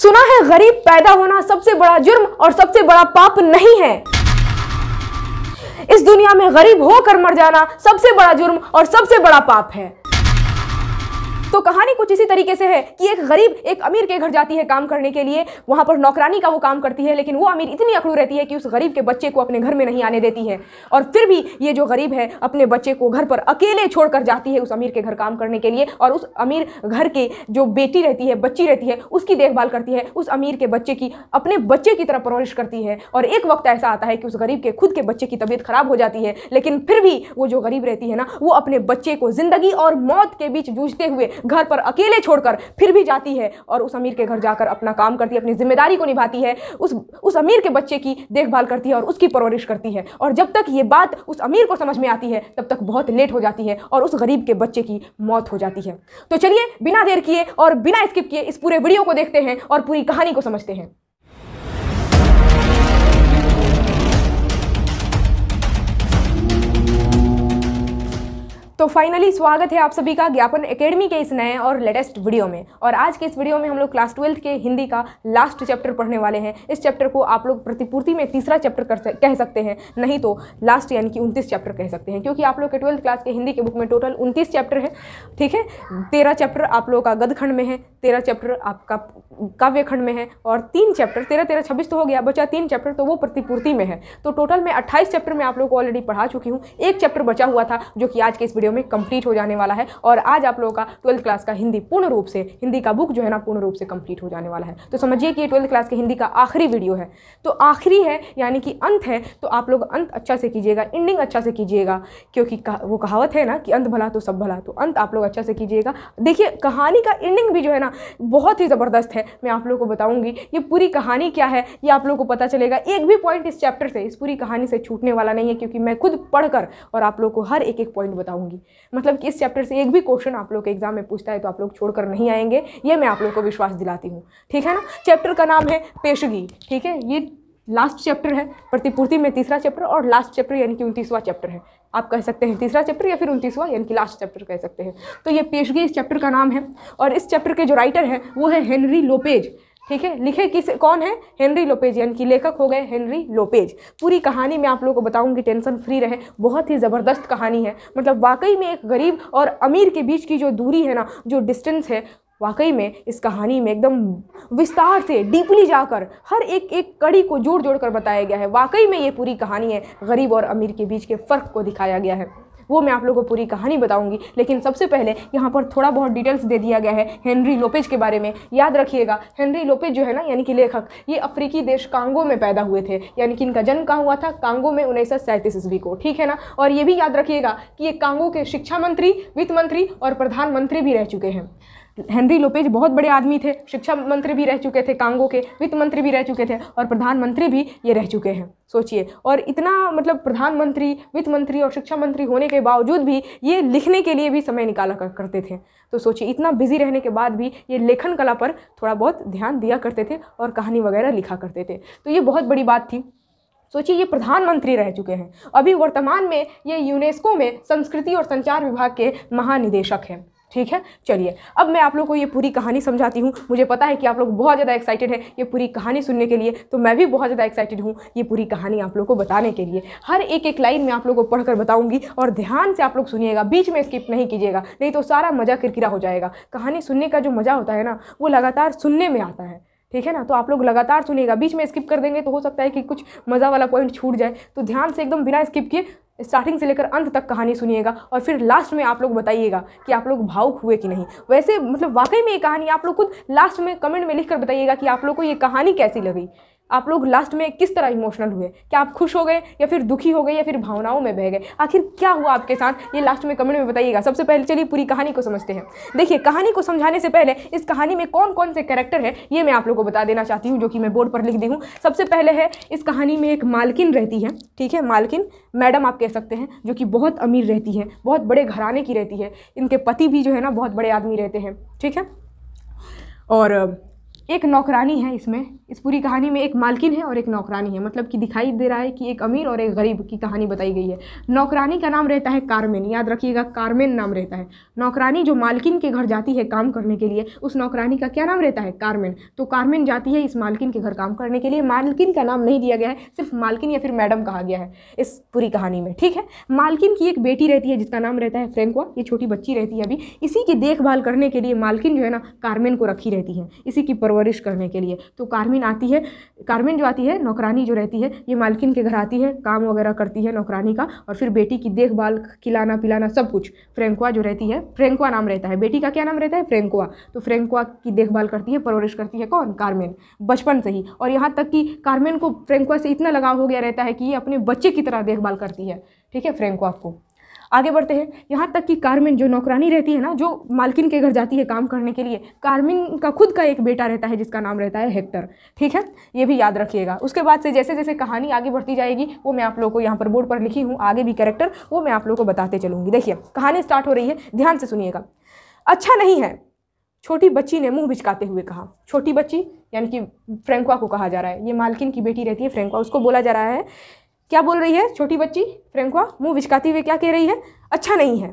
सुना है गरीब पैदा होना सबसे बड़ा जुर्म और सबसे बड़ा पाप नहीं है इस दुनिया में गरीब होकर मर जाना सबसे बड़ा जुर्म और सबसे बड़ा पाप है तो कहानी कुछ इसी तरीके से है कि एक गरीब एक अमीर के घर जाती है काम करने के लिए वहाँ पर नौकरानी का वो काम करती है लेकिन वो अमीर इतनी अकड़ू रहती है कि उस गरीब के बच्चे को अपने घर में नहीं आने देती है और फिर भी ये जो गरीब है अपने बच्चे को घर पर अकेले छोड़कर जाती है उस अमीर के घर काम करने के लिए और उस अमीर घर के जो बेटी रहती है बच्ची रहती है उसकी देखभाल करती है उस अमीर के बच्चे की अपने बच्चे की तरह परवरिश करती है और एक वक्त ऐसा आता है कि उस गरीब के खुद के बच्चे की तबीयत खराब हो जाती है लेकिन फिर भी वो जो गरीब रहती है ना वो अपने बच्चे को ज़िंदगी और मौत के बीच जूझते हुए घर पर अकेले छोड़कर फिर भी जाती है और उस अमीर के घर जाकर अपना काम करती है अपनी जिम्मेदारी को निभाती है उस उस अमीर के बच्चे की देखभाल करती है और उसकी परवरिश करती है और जब तक ये बात उस अमीर को समझ में आती है तब तक बहुत लेट हो जाती है और उस गरीब के बच्चे की मौत हो जाती है तो चलिए बिना देर किए और बिना स्किप किए इस पूरे वीडियो को देखते हैं और पूरी कहानी को समझते हैं तो फाइनली स्वागत है आप सभी का ज्ञापन एकेडमी के इस नए और लेटेस्ट वीडियो में और आज के इस वीडियो में हम लोग क्लास ट्वेल्थ के हिंदी का लास्ट चैप्टर पढ़ने वाले हैं इस चैप्टर को आप लोग प्रतिपूर्ति में तीसरा चैप्टर कह सकते हैं नहीं तो लास्ट यानी कि उनतीस चैप्टर कह सकते हैं क्योंकि आप लोग के ट्वेल्थ क्लास के हिंदी के बुक में टोटल उनतीस चैप्टर है ठीक है तेरह चैप्टर आप लोगों का गदखंड में है तेरह चैप्टर आपका काव्यखंड में है और तीन चैप्टर तेरह तेरह छब्बीस तो हो गया बचा तीन चैप्टर तो वो प्रतिपूर्ति में है तो टोटल मैं अट्ठाईस चैप्टर में आप लोग को ऑलरेडी पढ़ा चुकी हूँ एक चैप्टर बचा हुआ था जो कि आज के इस वीडियो वीडियो में कंप्लीट हो जाने वाला है और आज आप लोगों का ट्वेल्थ क्लास का हिंदी पूर्ण रूप से हिंदी का बुक जो है ना पूर्ण रूप से कंप्लीट हो जाने वाला है तो समझिए कि ये ट्वेल्थ क्लास के हिंदी का आखिरी वीडियो है तो आखिरी है यानी कि अंत है तो आप लोग अंत अच्छा से कीजिएगा एंडिंग अच्छा से कीजिएगा क्योंकि वो कहावत है ना कि अंत भला तो सब भला तो अंत आप लोग अच्छा से कीजिएगा देखिए कहानी का एंडिंग भी जो है ना बहुत ही ज़बरदस्त है मैं आप लोग को बताऊँगी ये पूरी कहानी क्या है ये आप लोग को पता चलेगा एक भी पॉइंट इस चैप्टर से इस पूरी कहानी से छूटने वाला नहीं है क्योंकि मैं खुद पढ़कर और आप लोग को हर एक एक पॉइंट बताऊँगी आएंगी मतलब कि इस चैप्टर से एक भी क्वेश्चन आप लोग के एग्जाम में पूछता है तो आप लोग छोड़कर नहीं आएंगे ये मैं आप लोग को विश्वास दिलाती हूँ ठीक है ना चैप्टर का नाम है पेशगी ठीक है ये लास्ट चैप्टर है प्रतिपूर्ति में तीसरा चैप्टर और लास्ट चैप्टर यानी कि उनतीसवां चैप्टर है आप कह सकते हैं तीसरा चैप्टर या फिर उनतीसवां यानी कि लास्ट चैप्टर कह सकते हैं तो ये पेशगी इस चैप्टर का नाम है और इस चैप्टर के जो राइटर हैं वो है हेनरी लोपेज ठीक है लिखे किस कौन है हेनरी लोपेज यानी कि लेखक हो गए हेनरी लोपेज पूरी कहानी मैं आप लोगों को बताऊंगी टेंशन फ्री रहे बहुत ही ज़बरदस्त कहानी है मतलब वाकई में एक गरीब और अमीर के बीच की जो दूरी है ना जो डिस्टेंस है वाकई में इस कहानी में एकदम विस्तार से डीपली जाकर हर एक एक कड़ी को जोड़ जोड़ कर बताया गया है वाकई में ये पूरी कहानी है गरीब और अमीर के बीच के फ़र्क को दिखाया गया है वो मैं आप लोगों को पूरी कहानी बताऊंगी लेकिन सबसे पहले यहाँ पर थोड़ा बहुत डिटेल्स दे दिया गया है हेनरी लोपेज के बारे में याद रखिएगा हेनरी लोपेज जो है ना यानी कि लेखक ये अफ्रीकी देश कांगो में पैदा हुए थे यानी कि इनका जन्म कहाँ हुआ था कांगो में उन्नीस सौ सैंतीस ईस्वी को ठीक है ना और ये भी याद रखिएगा कि ये कांगो के शिक्षा मंत्री वित्त मंत्री और प्रधानमंत्री भी रह चुके हैं हेनरी लोपेज बहुत बड़े आदमी थे शिक्षा मंत्री भी रह चुके थे कांगो के वित्त मंत्री भी रह चुके थे और प्रधानमंत्री भी ये रह चुके हैं सोचिए और इतना मतलब प्रधानमंत्री वित्त मंत्री और शिक्षा मंत्री होने के बावजूद भी ये लिखने के लिए भी समय निकाला कर, करते थे तो सोचिए इतना बिजी रहने के बाद भी ये लेखन कला पर थोड़ा बहुत ध्यान दिया करते थे और कहानी वगैरह लिखा करते थे तो ये बहुत बड़ी बात थी सोचिए ये प्रधानमंत्री रह चुके हैं अभी वर्तमान में ये यूनेस्को में संस्कृति और संचार विभाग के महानिदेशक हैं ठीक है चलिए अब मैं आप लोग को ये पूरी कहानी समझाती हूँ मुझे पता है कि आप लोग बहुत ज़्यादा एक्साइटेड हैं ये पूरी कहानी सुनने के लिए तो मैं भी बहुत ज़्यादा एक्साइटेड हूँ ये पूरी कहानी आप लोग को बताने के लिए हर एक एक लाइन में आप लोग को पढ़कर बताऊँगी और ध्यान से आप लोग सुनिएगा बीच में स्किप नहीं कीजिएगा नहीं तो सारा मज़ा किरकिरा हो जाएगा कहानी सुनने का जो मज़ा होता है ना वो लगातार सुनने में आता है ठीक है ना तो आप लोग लगातार सुनिएगा बीच में स्किप कर देंगे तो हो सकता है कि कुछ मज़ा वाला पॉइंट छूट जाए तो ध्यान से एकदम बिना स्किप किए स्टार्टिंग से लेकर अंत तक कहानी सुनिएगा और फिर लास्ट में आप लोग बताइएगा कि आप लोग भावुक हुए कि नहीं वैसे मतलब वाकई में ये कहानी आप लोग खुद लास्ट में कमेंट में लिख कर बताइएगा कि आप लोग को ये कहानी कैसी लगी आप लोग लास्ट में किस तरह इमोशनल हुए क्या आप खुश हो गए या फिर दुखी हो गए या फिर भावनाओं में बह गए आखिर क्या हुआ आपके साथ ये लास्ट में कमेंट में बताइएगा सबसे पहले चलिए पूरी कहानी को समझते हैं देखिए कहानी को समझाने से पहले इस कहानी में कौन कौन से कैरेक्टर है ये मैं आप लोग को बता देना चाहती हूँ जो कि मैं बोर्ड पर लिख दी हूँ सबसे पहले है इस कहानी में एक मालकिन रहती है ठीक है मालकिन मैडम आप कह सकते हैं जो कि बहुत अमीर रहती है बहुत बड़े घराने की रहती है इनके पति भी जो है ना बहुत बड़े आदमी रहते हैं ठीक है और एक नौकरानी है इसमें इस पूरी कहानी में एक मालकिन है और एक नौकरानी है मतलब कि दिखाई दे रहा है कि एक अमीर और एक गरीब की कहानी बताई गई है नौकरानी का नाम रहता है कारमेन याद रखिएगा कारमेन नाम रहता है नौकरानी जो मालकिन के घर जाती है काम करने के लिए उस नौकरानी का क्या नाम रहता है कारमेन तो कारमेन जाती है इस मालकिन के घर काम करने के लिए मालकिन का नाम नहीं दिया गया है सिर्फ मालकिन या फिर मैडम कहा गया है इस पूरी कहानी में ठीक है मालकिन की एक बेटी रहती है जिसका नाम रहता है फ्रेंकुआ ये छोटी बच्ची रहती है अभी इसी की देखभाल करने के लिए मालकिन जो है ना कारमेन को रखी रहती है इसी की पर परवरिश करने के लिए तो कार्मिन आती है कार्मिन जो आती है नौकरानी जो रहती है ये मालकिन के घर आती है काम वगैरह करती है नौकरानी का और फिर बेटी की देखभाल खिलाना पिलाना सब कुछ फ्रेंकुआ जो रहती है फ्रेंकुआ नाम रहता है बेटी का क्या नाम रहता है फ्रेंकुआ तो फ्रेंकुआ की देखभाल करती है परवरिश करती है कौन कारमेन बचपन से ही और यहाँ तक कि कारमेन को फ्रेंकुआ से इतना लगाव हो गया रहता है कि ये अपने बच्चे की तरह देखभाल करती है ठीक है फ्रेंकुआ को आगे बढ़ते हैं यहाँ तक कि कारमिन जो नौकरानी रहती है ना जो मालकिन के घर जाती है काम करने के लिए कारमिन का खुद का एक बेटा रहता है जिसका नाम रहता है हेक्टर ठीक है ये भी याद रखिएगा उसके बाद से जैसे जैसे कहानी आगे बढ़ती जाएगी वो मैं आप लोग को यहाँ पर बोर्ड पर लिखी हूँ आगे भी कैरेक्टर वो मैं आप लोग को बताते चलूँगी देखिए कहानी स्टार्ट हो रही है ध्यान से सुनिएगा अच्छा नहीं है छोटी बच्ची ने मुंह भिचकाते हुए कहा छोटी बच्ची यानी कि फ्रेंकुआ को कहा जा रहा है ये मालकिन की बेटी रहती है फ्रेंकुआ उसको बोला जा रहा है क्या बोल रही है छोटी बच्ची फ्रेंकुआ मुंह विचकाती हुए क्या कह रही है अच्छा नहीं है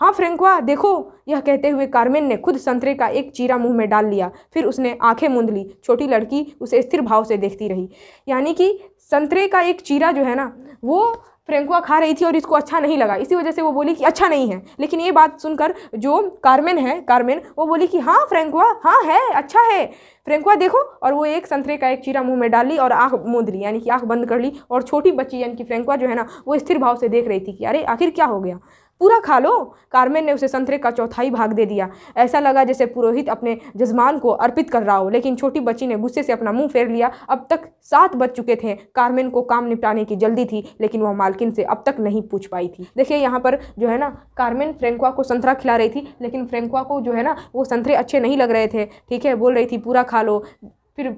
हाँ फ्रेंकुआ देखो यह कहते हुए कार्मेन ने खुद संतरे का एक चीरा मुंह में डाल लिया फिर उसने आंखें मूंद ली छोटी लड़की उसे स्थिर भाव से देखती रही यानी कि संतरे का एक चीरा जो है ना वो फ्रेंकुआ खा रही थी और इसको अच्छा नहीं लगा इसी वजह से वो बोली कि अच्छा नहीं है लेकिन ये बात सुनकर जो कारमेन है कारमेन वो बोली कि हाँ फ्रेंकुआ हाँ है अच्छा है फ्रेंकुआ देखो और वो एक संतरे का एक चीरा मुंह में डाल ली और आँख मूंद ली यानी कि आँख बंद कर ली और छोटी बच्ची यानी कि फ्रेंकुआ जो है ना वो स्थिर भाव से देख रही थी कि अरे आखिर क्या हो गया पूरा खा लो कारमेन ने उसे संतरे का चौथाई भाग दे दिया ऐसा लगा जैसे पुरोहित अपने जजमान को अर्पित कर रहा हो लेकिन छोटी बच्ची ने गुस्से से अपना मुंह फेर लिया अब तक सात बज चुके थे कारमेन को काम निपटाने की जल्दी थी लेकिन वह मालकिन से अब तक नहीं पूछ पाई थी देखिए यहाँ पर जो है ना कारमेन फ्रेंकुआ को संतरा खिला रही थी लेकिन फ्रेंकुआ को जो है ना वो संतरे अच्छे नहीं लग रहे थे ठीक है बोल रही थी पूरा खा लो फिर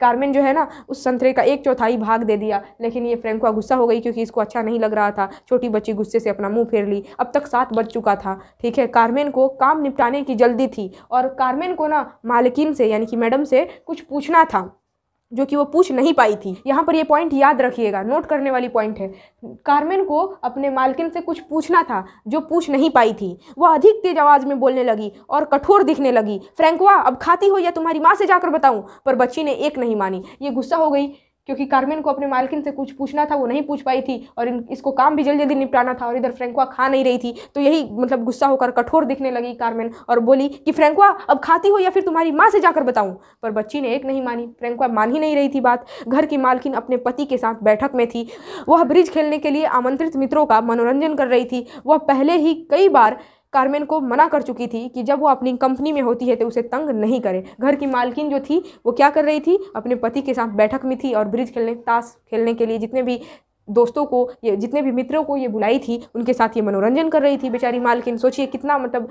कार्मेन जो है ना उस संतरे का एक चौथाई भाग दे दिया लेकिन ये फ्रेंको गुस्सा हो गई क्योंकि इसको अच्छा नहीं लग रहा था छोटी बच्ची गुस्से से अपना मुंह फेर ली अब तक सात बज चुका था ठीक है कार्मेन को काम निपटाने की जल्दी थी और कार्मेन को ना मालकिन से यानी कि मैडम से कुछ पूछना था जो कि वो पूछ नहीं पाई थी यहाँ पर ये पॉइंट याद रखिएगा नोट करने वाली पॉइंट है कार्मेन को अपने मालकिन से कुछ पूछना था जो पूछ नहीं पाई थी वह अधिक तेज आवाज़ में बोलने लगी और कठोर दिखने लगी फ्रैंकवा अब खाती हो या तुम्हारी माँ से जाकर बताऊँ पर बच्ची ने एक नहीं मानी ये गुस्सा हो गई क्योंकि कार्मेन को अपने मालकिन से कुछ पूछना था वो नहीं पूछ पाई थी और इन, इसको काम भी जल्दी जल्दी निपटाना था और इधर फ्रेंकुआ खा नहीं रही थी तो यही मतलब गुस्सा होकर कठोर दिखने लगी कार्मेन और बोली कि फ्रेंकुआ अब खाती हो या फिर तुम्हारी माँ से जाकर बताऊँ पर बच्ची ने एक नहीं मानी फ्रेंकुआ मान ही नहीं रही थी बात घर की मालकिन अपने पति के साथ बैठक में थी वह ब्रिज खेलने के लिए आमंत्रित मित्रों का मनोरंजन कर रही थी वह पहले ही कई बार कारमेन को मना कर चुकी थी कि जब वो अपनी कंपनी में होती है तो उसे तंग नहीं करे घर की मालकिन जो थी वो क्या कर रही थी अपने पति के साथ बैठक में थी और ब्रिज खेलने ताश खेलने के लिए जितने भी दोस्तों को ये जितने भी मित्रों को ये बुलाई थी उनके साथ ये मनोरंजन कर रही थी बेचारी मालकिन सोचिए कितना मतलब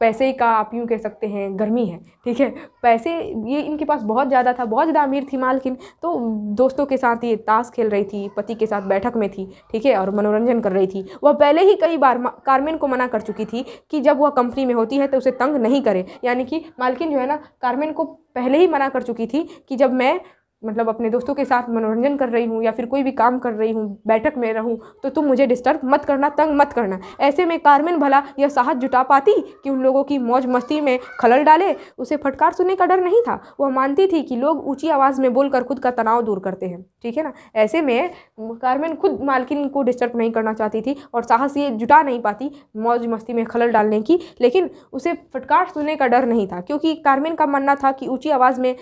पैसे का आप यूँ कह सकते हैं गर्मी है ठीक है पैसे ये इनके पास बहुत ज़्यादा था बहुत ज़्यादा अमीर थी मालकिन तो दोस्तों के साथ ये ताश खेल रही थी पति के साथ बैठक में थी ठीक है और मनोरंजन कर रही थी वह पहले ही कई बार कारमेन को मना कर चुकी थी कि जब वह कंपनी में होती है तो उसे तंग नहीं करे यानी कि मालकिन जो है ना कारमेन को पहले ही मना कर चुकी थी कि जब मैं मतलब अपने दोस्तों के साथ मनोरंजन कर रही हूँ या फिर कोई भी काम कर रही हूँ बैठक में रहूँ तो तुम मुझे डिस्टर्ब मत करना तंग मत करना ऐसे में कारमेन भला यह साहस जुटा पाती कि उन लोगों की मौज मस्ती में खलल डाले उसे फटकार सुनने का डर नहीं था वह मानती थी कि लोग ऊँची आवाज़ में बोलकर खुद का तनाव दूर करते हैं ठीक है ना ऐसे में कारमेन खुद मालकिन को डिस्टर्ब नहीं करना चाहती थी और साहस ये जुटा नहीं पाती मौज मस्ती में खलल डालने की लेकिन उसे फटकार सुनने का डर नहीं था क्योंकि कारमेन का मानना था कि ऊँची आवाज़ में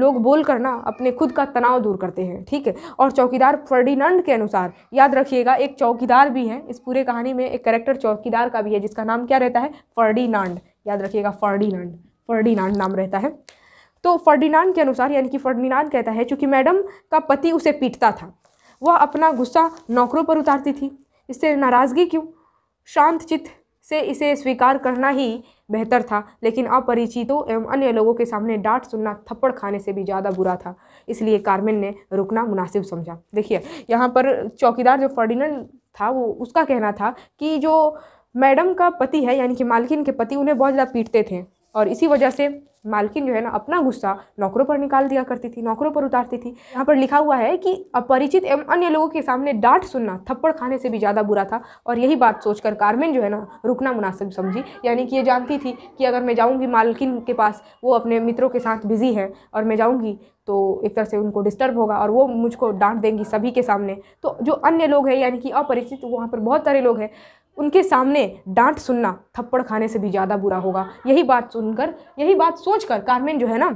लोग बोल करना अपने खुद का तनाव दूर करते हैं ठीक है और चौकीदार फर्डिनंड के अनुसार याद रखिएगा एक चौकीदार भी है इस पूरे कहानी में एक करेक्टर चौकीदार का भी है जिसका नाम क्या रहता है फर्डिनांड याद रखिएगा फर्डिनांड फर्डिनांड नाम रहता है तो फर्डिनांड के अनुसार यानी कि फर्डिनांड कहता है चूँकि मैडम का पति उसे पीटता था वह अपना गुस्सा नौकरों पर उतारती थी इससे नाराज़गी क्यों शांत चित्त से इसे स्वीकार करना ही बेहतर था लेकिन अपरिचितों एवं अन्य लोगों के सामने डांट सुनना थप्पड़ खाने से भी ज़्यादा बुरा था इसलिए कारमेन ने रुकना मुनासिब समझा देखिए यहाँ पर चौकीदार जो फर्डिनेंड था वो उसका कहना था कि जो मैडम का पति है यानी कि मालकिन के पति उन्हें बहुत ज़्यादा पीटते थे और इसी वजह से मालकिन जो है ना अपना गुस्सा नौकरों पर निकाल दिया करती थी नौकरों पर उतारती थी यहाँ पर लिखा हुआ है कि अपरिचित एवं अन्य लोगों के सामने डांट सुनना थप्पड़ खाने से भी ज़्यादा बुरा था और यही बात सोचकर कारमेन जो है ना रुकना मुनासिब समझी यानी कि ये जानती थी कि अगर मैं जाऊँगी मालकिन के पास वो अपने मित्रों के साथ बिज़ी है और मैं जाऊँगी तो एक तरह से उनको डिस्टर्ब होगा और वो मुझको डांट देंगी सभी के सामने तो जो अन्य लोग हैं यानी कि अपरिचित वहाँ पर बहुत सारे लोग हैं उनके सामने डांट सुनना थप्पड़ खाने से भी ज़्यादा बुरा होगा यही बात सुनकर यही बात सोचकर कारमेन जो है ना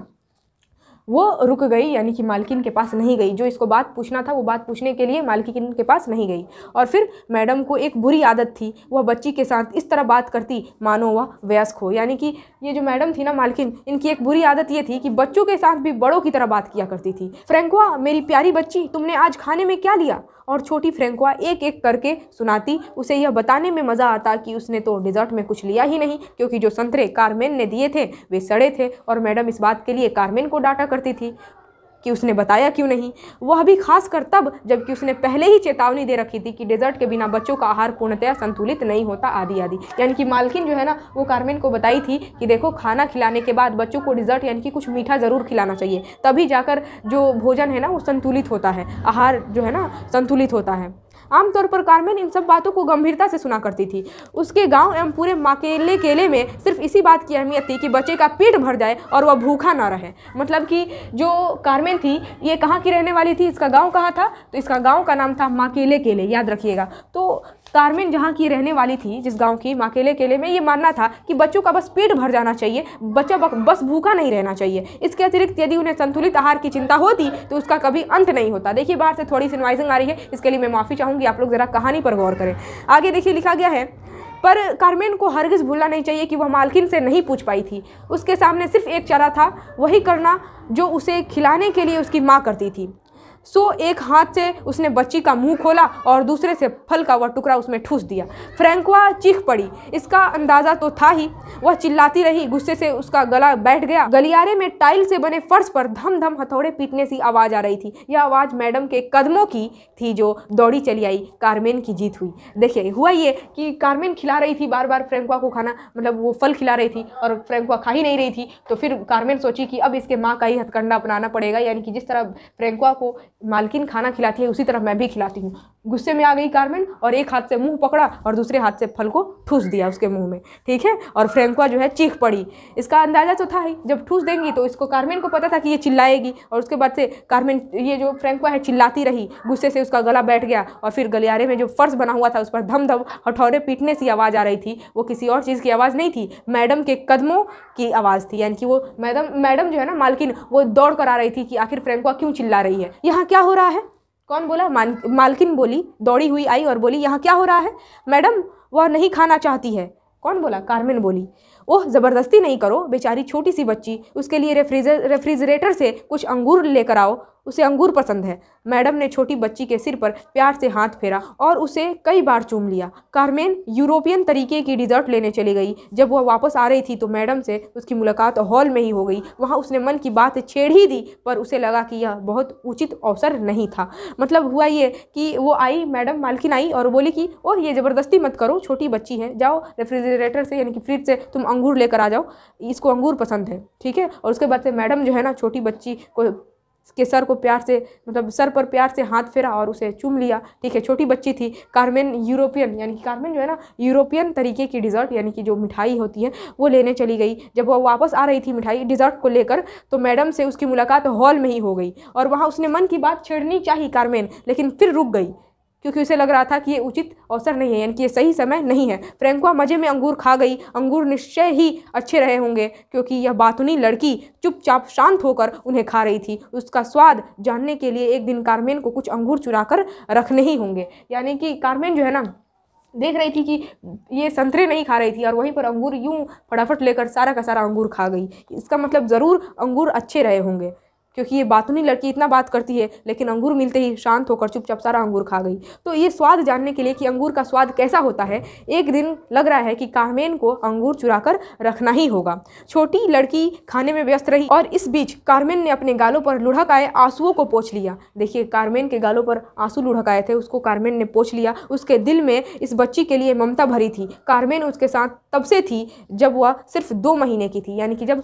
वो रुक गई यानी कि मालकिन के पास नहीं गई जो इसको बात पूछना था वो बात पूछने के लिए मालकिन के पास नहीं गई और फिर मैडम को एक बुरी आदत थी वह बच्ची के साथ इस तरह बात करती मानो वह वयस्क हो यानी कि ये जो मैडम थी ना मालकिन इनकी एक बुरी आदत ये थी कि बच्चों के साथ भी बड़ों की तरह बात किया करती थी फ्रेंकुआ मेरी प्यारी बच्ची तुमने आज खाने में क्या लिया और छोटी फ्रेंकुआ एक एक करके सुनाती उसे यह बताने में मज़ा आता कि उसने तो डिज़र्ट में कुछ लिया ही नहीं क्योंकि जो संतरे कारमेन ने दिए थे वे सड़े थे और मैडम इस बात के लिए कारमेन को डांटा करती थी कि उसने बताया क्यों नहीं वह भी खासकर तब जबकि उसने पहले ही चेतावनी दे रखी थी कि डेजर्ट के बिना बच्चों का आहार पूर्णतया संतुलित नहीं होता आदि आदि यानी कि मालकिन जो है ना वो कार्मेन को बताई थी कि देखो खाना खिलाने के बाद बच्चों को डिज़र्ट यानी कि कुछ मीठा ज़रूर खिलाना चाहिए तभी जाकर जो भोजन है ना वो संतुलित होता है आहार जो है ना संतुलित होता है आमतौर पर कारमेन इन सब बातों को गंभीरता से सुना करती थी उसके गाँव एवं पूरे माकेले केले में सिर्फ इसी बात की अहमियत थी कि बच्चे का पेट भर जाए और वह भूखा ना रहे मतलब कि जो कारमेन थी ये कहाँ की रहने वाली थी इसका गाँव कहाँ था तो इसका गाँव का नाम था माकेले केले याद रखिएगा तो कार्मिन जहाँ की रहने वाली थी जिस गांव की माँ केले में ये मानना था कि बच्चों का बस पेट भर जाना चाहिए बच्चा बस भूखा नहीं रहना चाहिए इसके अतिरिक्त यदि उन्हें संतुलित आहार की चिंता होती तो उसका कभी अंत नहीं होता देखिए बाहर से थोड़ी सी आ रही है इसके लिए मैं माफ़ी चाहूँगी आप लोग ज़रा कहानी पर गौर करें आगे देखिए लिखा गया है पर कारमेन को हरगिज़ भूलना नहीं चाहिए कि वह मालकिन से नहीं पूछ पाई थी उसके सामने सिर्फ एक चारा था वही करना जो उसे खिलाने के लिए उसकी माँ करती थी सो एक हाथ से उसने बच्ची का मुंह खोला और दूसरे से फल का वह टुकड़ा उसमें ठूस दिया फ्रैंकवा चीख पड़ी इसका अंदाज़ा तो था ही वह चिल्लाती रही गुस्से से उसका गला बैठ गया गलियारे में टाइल से बने फर्श पर धम धम हथौड़े पीटने सी आवाज़ आ रही थी यह आवाज़ मैडम के कदमों की थी जो दौड़ी चली आई कारमेन की जीत हुई देखिए हुआ ये कि कारमेन खिला रही थी बार बार फ्रैंकवा को खाना मतलब वो फल खिला रही थी और फ्रैंकवा खा ही नहीं रही थी तो फिर कारमेन सोची कि अब इसके माँ का ही हथकंडा अपनाना पड़ेगा यानी कि जिस तरह फ्रैंकवा को मालकिन खाना खिलाती है उसी तरफ मैं भी खिलाती हूँ गुस्से में आ गई कारमेन और एक हाथ से मुंह पकड़ा और दूसरे हाथ से फल को ठूस दिया उसके मुंह में ठीक है और फ्रेंकुआ जो है चीख पड़ी इसका अंदाज़ा तो था ही जब ठूस देंगी तो इसको कारमेन को पता था कि ये चिल्लाएगी और उसके बाद से कारमेन ये जो फ्रेंकुआ है चिल्लाती रही गुस्से से उसका गला बैठ गया और फिर गलियारे में जो फर्श बना हुआ था उस पर धम धम हठौरे पीटने सी आवाज़ आ रही थी वो किसी और चीज़ की आवाज़ नहीं थी मैडम के कदमों की आवाज़ थी यानी कि वो मैडम मैडम जो है ना मालकिन वो दौड़ कर आ रही थी कि आखिर फ्रेंकुआ क्यों चिल्ला रही है यहाँ क्या हो रहा है कौन बोला मान मालकिन बोली दौड़ी हुई आई और बोली यहाँ क्या हो रहा है मैडम वह नहीं खाना चाहती है कौन बोला कारमेन बोली ओह ज़बरदस्ती नहीं करो बेचारी छोटी सी बच्ची उसके लिए रेफ्रिजरेटर से कुछ अंगूर लेकर आओ उसे अंगूर पसंद है मैडम ने छोटी बच्ची के सिर पर प्यार से हाथ फेरा और उसे कई बार चूम लिया कारमेन यूरोपियन तरीके की डिज़र्ट लेने चली गई जब वह वापस आ रही थी तो मैडम से उसकी मुलाकात हॉल में ही हो गई वहाँ उसने मन की बात छेड़ ही दी पर उसे लगा कि यह बहुत उचित अवसर नहीं था मतलब हुआ ये कि वो आई मैडम मालकिन आई और बोली कि ओह ये ज़बरदस्ती मत करो छोटी बच्ची है जाओ रेफ्रिजरेटर से यानी कि फ्रिज से तुम अंगूर लेकर आ जाओ इसको अंगूर पसंद है ठीक है और उसके बाद से मैडम जो है ना छोटी बच्ची को के सर को प्यार से मतलब सर पर प्यार से हाथ फेरा और उसे चूम लिया ठीक है छोटी बच्ची थी कार्मेन यूरोपियन यानी कि कार्मेन जो है ना यूरोपियन तरीके की डिज़र्ट यानी कि जो मिठाई होती है वो लेने चली गई जब वह वापस आ रही थी मिठाई डिज़र्ट को लेकर तो मैडम से उसकी मुलाकात हॉल में ही हो गई और वहाँ उसने मन की बात छेड़नी चाहिए कार्मेन लेकिन फिर रुक गई क्योंकि उसे लग रहा था कि ये उचित अवसर नहीं है यानी कि ये सही समय नहीं है फ्रेंकुआ मज़े में अंगूर खा गई अंगूर निश्चय ही अच्छे रहे होंगे क्योंकि यह बातुनी लड़की चुपचाप शांत होकर उन्हें खा रही थी उसका स्वाद जानने के लिए एक दिन कारमेन को कुछ अंगूर चुरा कर रखने ही होंगे यानी कि कारमेन जो है ना देख रही थी कि ये संतरे नहीं खा रही थी और वहीं पर अंगूर यूँ फटाफट लेकर सारा का सारा अंगूर खा गई इसका मतलब ज़रूर अंगूर अच्छे रहे होंगे क्योंकि ये बातूनी लड़की इतना बात करती है लेकिन अंगूर मिलते ही शांत होकर चुपचाप सारा अंगूर खा गई तो ये स्वाद जानने के लिए कि अंगूर का स्वाद कैसा होता है एक दिन लग रहा है कि कामेन को अंगूर चुरा कर रखना ही होगा छोटी लड़की खाने में व्यस्त रही और इस बीच कारमेन ने अपने गालों पर लुढ़क आए आंसुओं को पोछ लिया देखिए कारमेन के गालों पर आंसू लुढ़क आए थे उसको कारमेन ने पोछ लिया उसके दिल में इस बच्ची के लिए ममता भरी थी कारमेन उसके साथ तब से थी जब वह सिर्फ दो महीने की थी यानी कि जब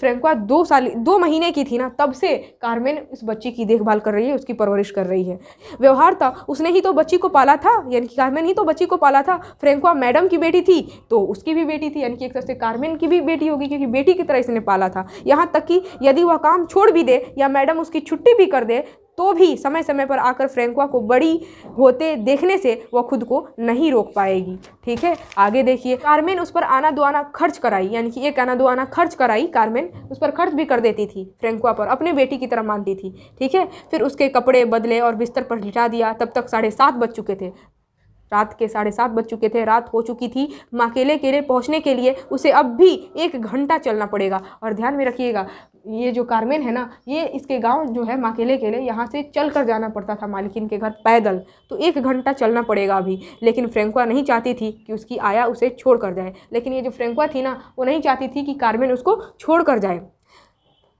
फ्रेंकुआ दो साल दो महीने की थी ना तब से कारमेन इस बच्ची की देखभाल कर रही है उसकी परवरिश कर रही है व्यवहार था उसने ही तो बच्ची को पाला था यानी कि कारमेन ही तो बच्ची को पाला था फ्रेंकुआ मैडम की बेटी थी तो उसकी भी बेटी थी यानी कि एक तरह से कारमेन की भी बेटी होगी क्योंकि बेटी की तरह इसने पाला था यहाँ तक कि यदि वह काम छोड़ भी दे या मैडम उसकी छुट्टी भी कर दे तो भी समय समय पर आकर फ्रेंकुआ को बड़ी होते देखने से वह खुद को नहीं रोक पाएगी ठीक है आगे देखिए कारमेन उस पर आना दो आना खर्च कराई यानी कि एक आना दो आना खर्च कराई कारमेन उस पर खर्च भी कर देती थी फ्रेंकुआ पर अपने बेटी की तरह मानती थी ठीक है फिर उसके कपड़े बदले और बिस्तर पर लिटा दिया तब तक साढ़े सात बज चुके थे रात के साढ़े सात बज चुके थे रात हो चुकी थी माकेले केले पहुँचने के लिए उसे अब भी एक घंटा चलना पड़ेगा और ध्यान में रखिएगा ये जो कारमेन है ना ये इसके गांव जो है माकेले केले यहाँ से चल कर जाना पड़ता था मालिकिन के घर पैदल तो एक घंटा चलना पड़ेगा अभी लेकिन फ्रेंकुआ नहीं चाहती थी कि उसकी आया उसे छोड़ कर जाए लेकिन ये जो फ्रेंकुआ थी ना वो नहीं चाहती थी कि कारमेन उसको छोड़ कर जाए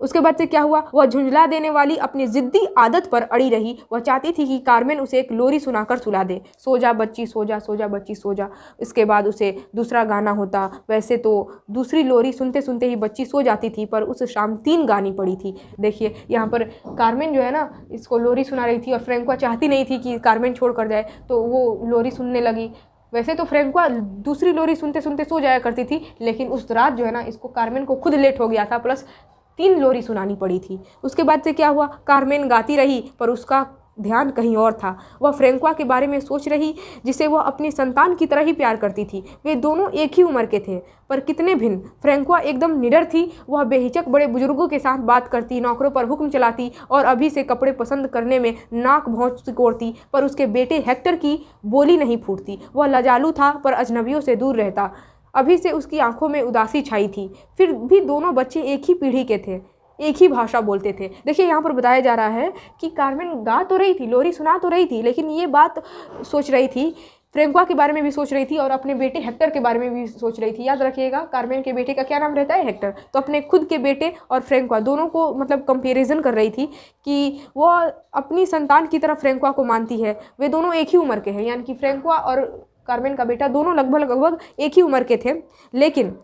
उसके बाद से क्या हुआ वह झुंझला देने वाली अपनी ज़िद्दी आदत पर अड़ी रही वह चाहती थी कि कारमेन उसे एक लोरी सुनाकर सुला दे सो जा बच्ची सो जा सो जा बच्ची सो जा इसके बाद उसे दूसरा गाना होता वैसे तो दूसरी लोरी सुनते सुनते ही बच्ची सो जाती थी पर उस शाम तीन गानी पड़ी थी देखिए यहाँ पर कारमेन जो है ना इसको लोरी सुना रही थी और फ्रेंकुआ चाहती नहीं थी कि कारमेन छोड़ कर जाए तो वो लोरी सुनने लगी वैसे तो फ्रेंकुआ दूसरी लोरी सुनते सुनते सो जाया करती थी लेकिन उस रात जो है ना इसको कारमेन को खुद लेट हो गया था प्लस तीन लोरी सुनानी पड़ी थी उसके बाद से क्या हुआ कारमेन गाती रही पर उसका ध्यान कहीं और था वह फ्रेंकुआ के बारे में सोच रही जिसे वह अपनी संतान की तरह ही प्यार करती थी वे दोनों एक ही उम्र के थे पर कितने भिन्न फ्रेंकुआ एकदम निडर थी वह बेहिचक बड़े बुजुर्गों के साथ बात करती नौकरों पर हुक्म चलाती और अभी से कपड़े पसंद करने में नाक भौंच सिकोड़ती पर उसके बेटे हेक्टर की बोली नहीं फूटती वह लजालू था पर अजनबियों से दूर रहता अभी से उसकी आंखों में उदासी छाई थी फिर भी दोनों बच्चे एक ही पीढ़ी के थे एक ही भाषा बोलते थे देखिए यहाँ पर बताया जा रहा है कि कार्मेन गा तो रही थी लोरी सुना तो रही थी लेकिन ये बात सोच रही थी फ्रेंकुआ के बारे में भी सोच रही थी और अपने बेटे हेक्टर के बारे में भी सोच रही थी याद रखिएगा कार्मेन के बेटे का क्या नाम रहता है हेक्टर तो अपने खुद के बेटे और फ्रेंकुआ दोनों को मतलब कंपेरिजन कर रही थी कि वो अपनी संतान की तरह फ्रेंकुआ को मानती है वे दोनों एक ही उम्र के हैं यानी कि फ्रेंकुआ और कार्मेन का बेटा दोनों लगभग लगभग एक ही उम्र के थे लेकिन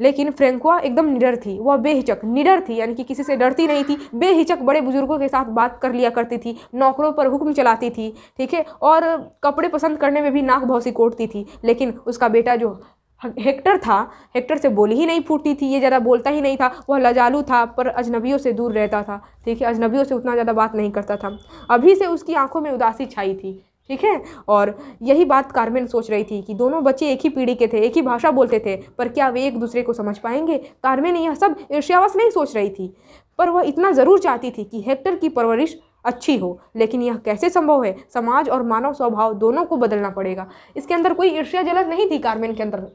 लेकिन फ्रेंकुआ एकदम निडर थी वह बेहिचक निडर थी यानी कि किसी से डरती नहीं थी बेहिचक बड़े बुजुर्गों के साथ बात कर लिया करती थी नौकरों पर हुक्म चलाती थी ठीक है और कपड़े पसंद करने में भी नाक भौसी कोटती थी लेकिन उसका बेटा जो हेक्टर था हेक्टर से बोली ही नहीं फूटती थी ये ज़्यादा बोलता ही नहीं था वह लजालू था पर अजनबियों से दूर रहता था ठीक है अजनबियों से उतना ज़्यादा बात नहीं करता था अभी से उसकी आंखों में उदासी छाई थी ठीक है और यही बात कार्मेन सोच रही थी कि दोनों बच्चे एक ही पीढ़ी के थे एक ही भाषा बोलते थे पर क्या वे एक दूसरे को समझ पाएंगे कारमेन यह सब ईर्ष्यावश नहीं सोच रही थी पर वह इतना ज़रूर चाहती थी कि हेक्टर की परवरिश अच्छी हो लेकिन यह कैसे संभव है समाज और मानव स्वभाव दोनों को बदलना पड़ेगा इसके अंदर कोई ईर्ष्या जलन नहीं थी कारमेन के अंदर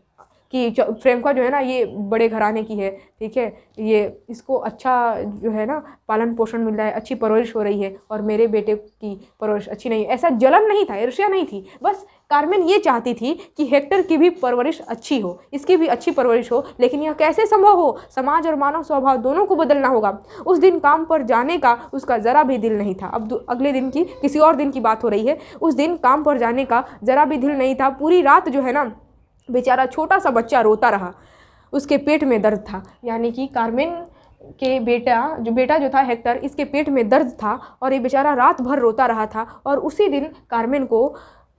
कि का जो है ना ये बड़े घराने की है ठीक है ये इसको अच्छा जो है ना पालन पोषण मिल रहा है अच्छी परवरिश हो रही है और मेरे बेटे की परवरिश अच्छी नहीं है ऐसा जलन नहीं था ईर्ष्या नहीं थी बस कारमेन ये चाहती थी कि हेक्टर की भी परवरिश अच्छी हो इसकी भी अच्छी परवरिश हो लेकिन यह कैसे संभव हो समाज और मानव स्वभाव दोनों को बदलना होगा उस दिन काम पर जाने का उसका ज़रा भी दिल नहीं था अब अगले दिन की किसी और दिन की बात हो रही है उस दिन काम पर जाने का ज़रा भी दिल नहीं था पूरी रात जो है ना बेचारा छोटा सा बच्चा रोता रहा उसके पेट में दर्द था यानी कि कार्मेन के बेटा जो बेटा जो था हेक्टर इसके पेट में दर्द था और ये बेचारा रात भर रोता रहा था और उसी दिन कार्मेन को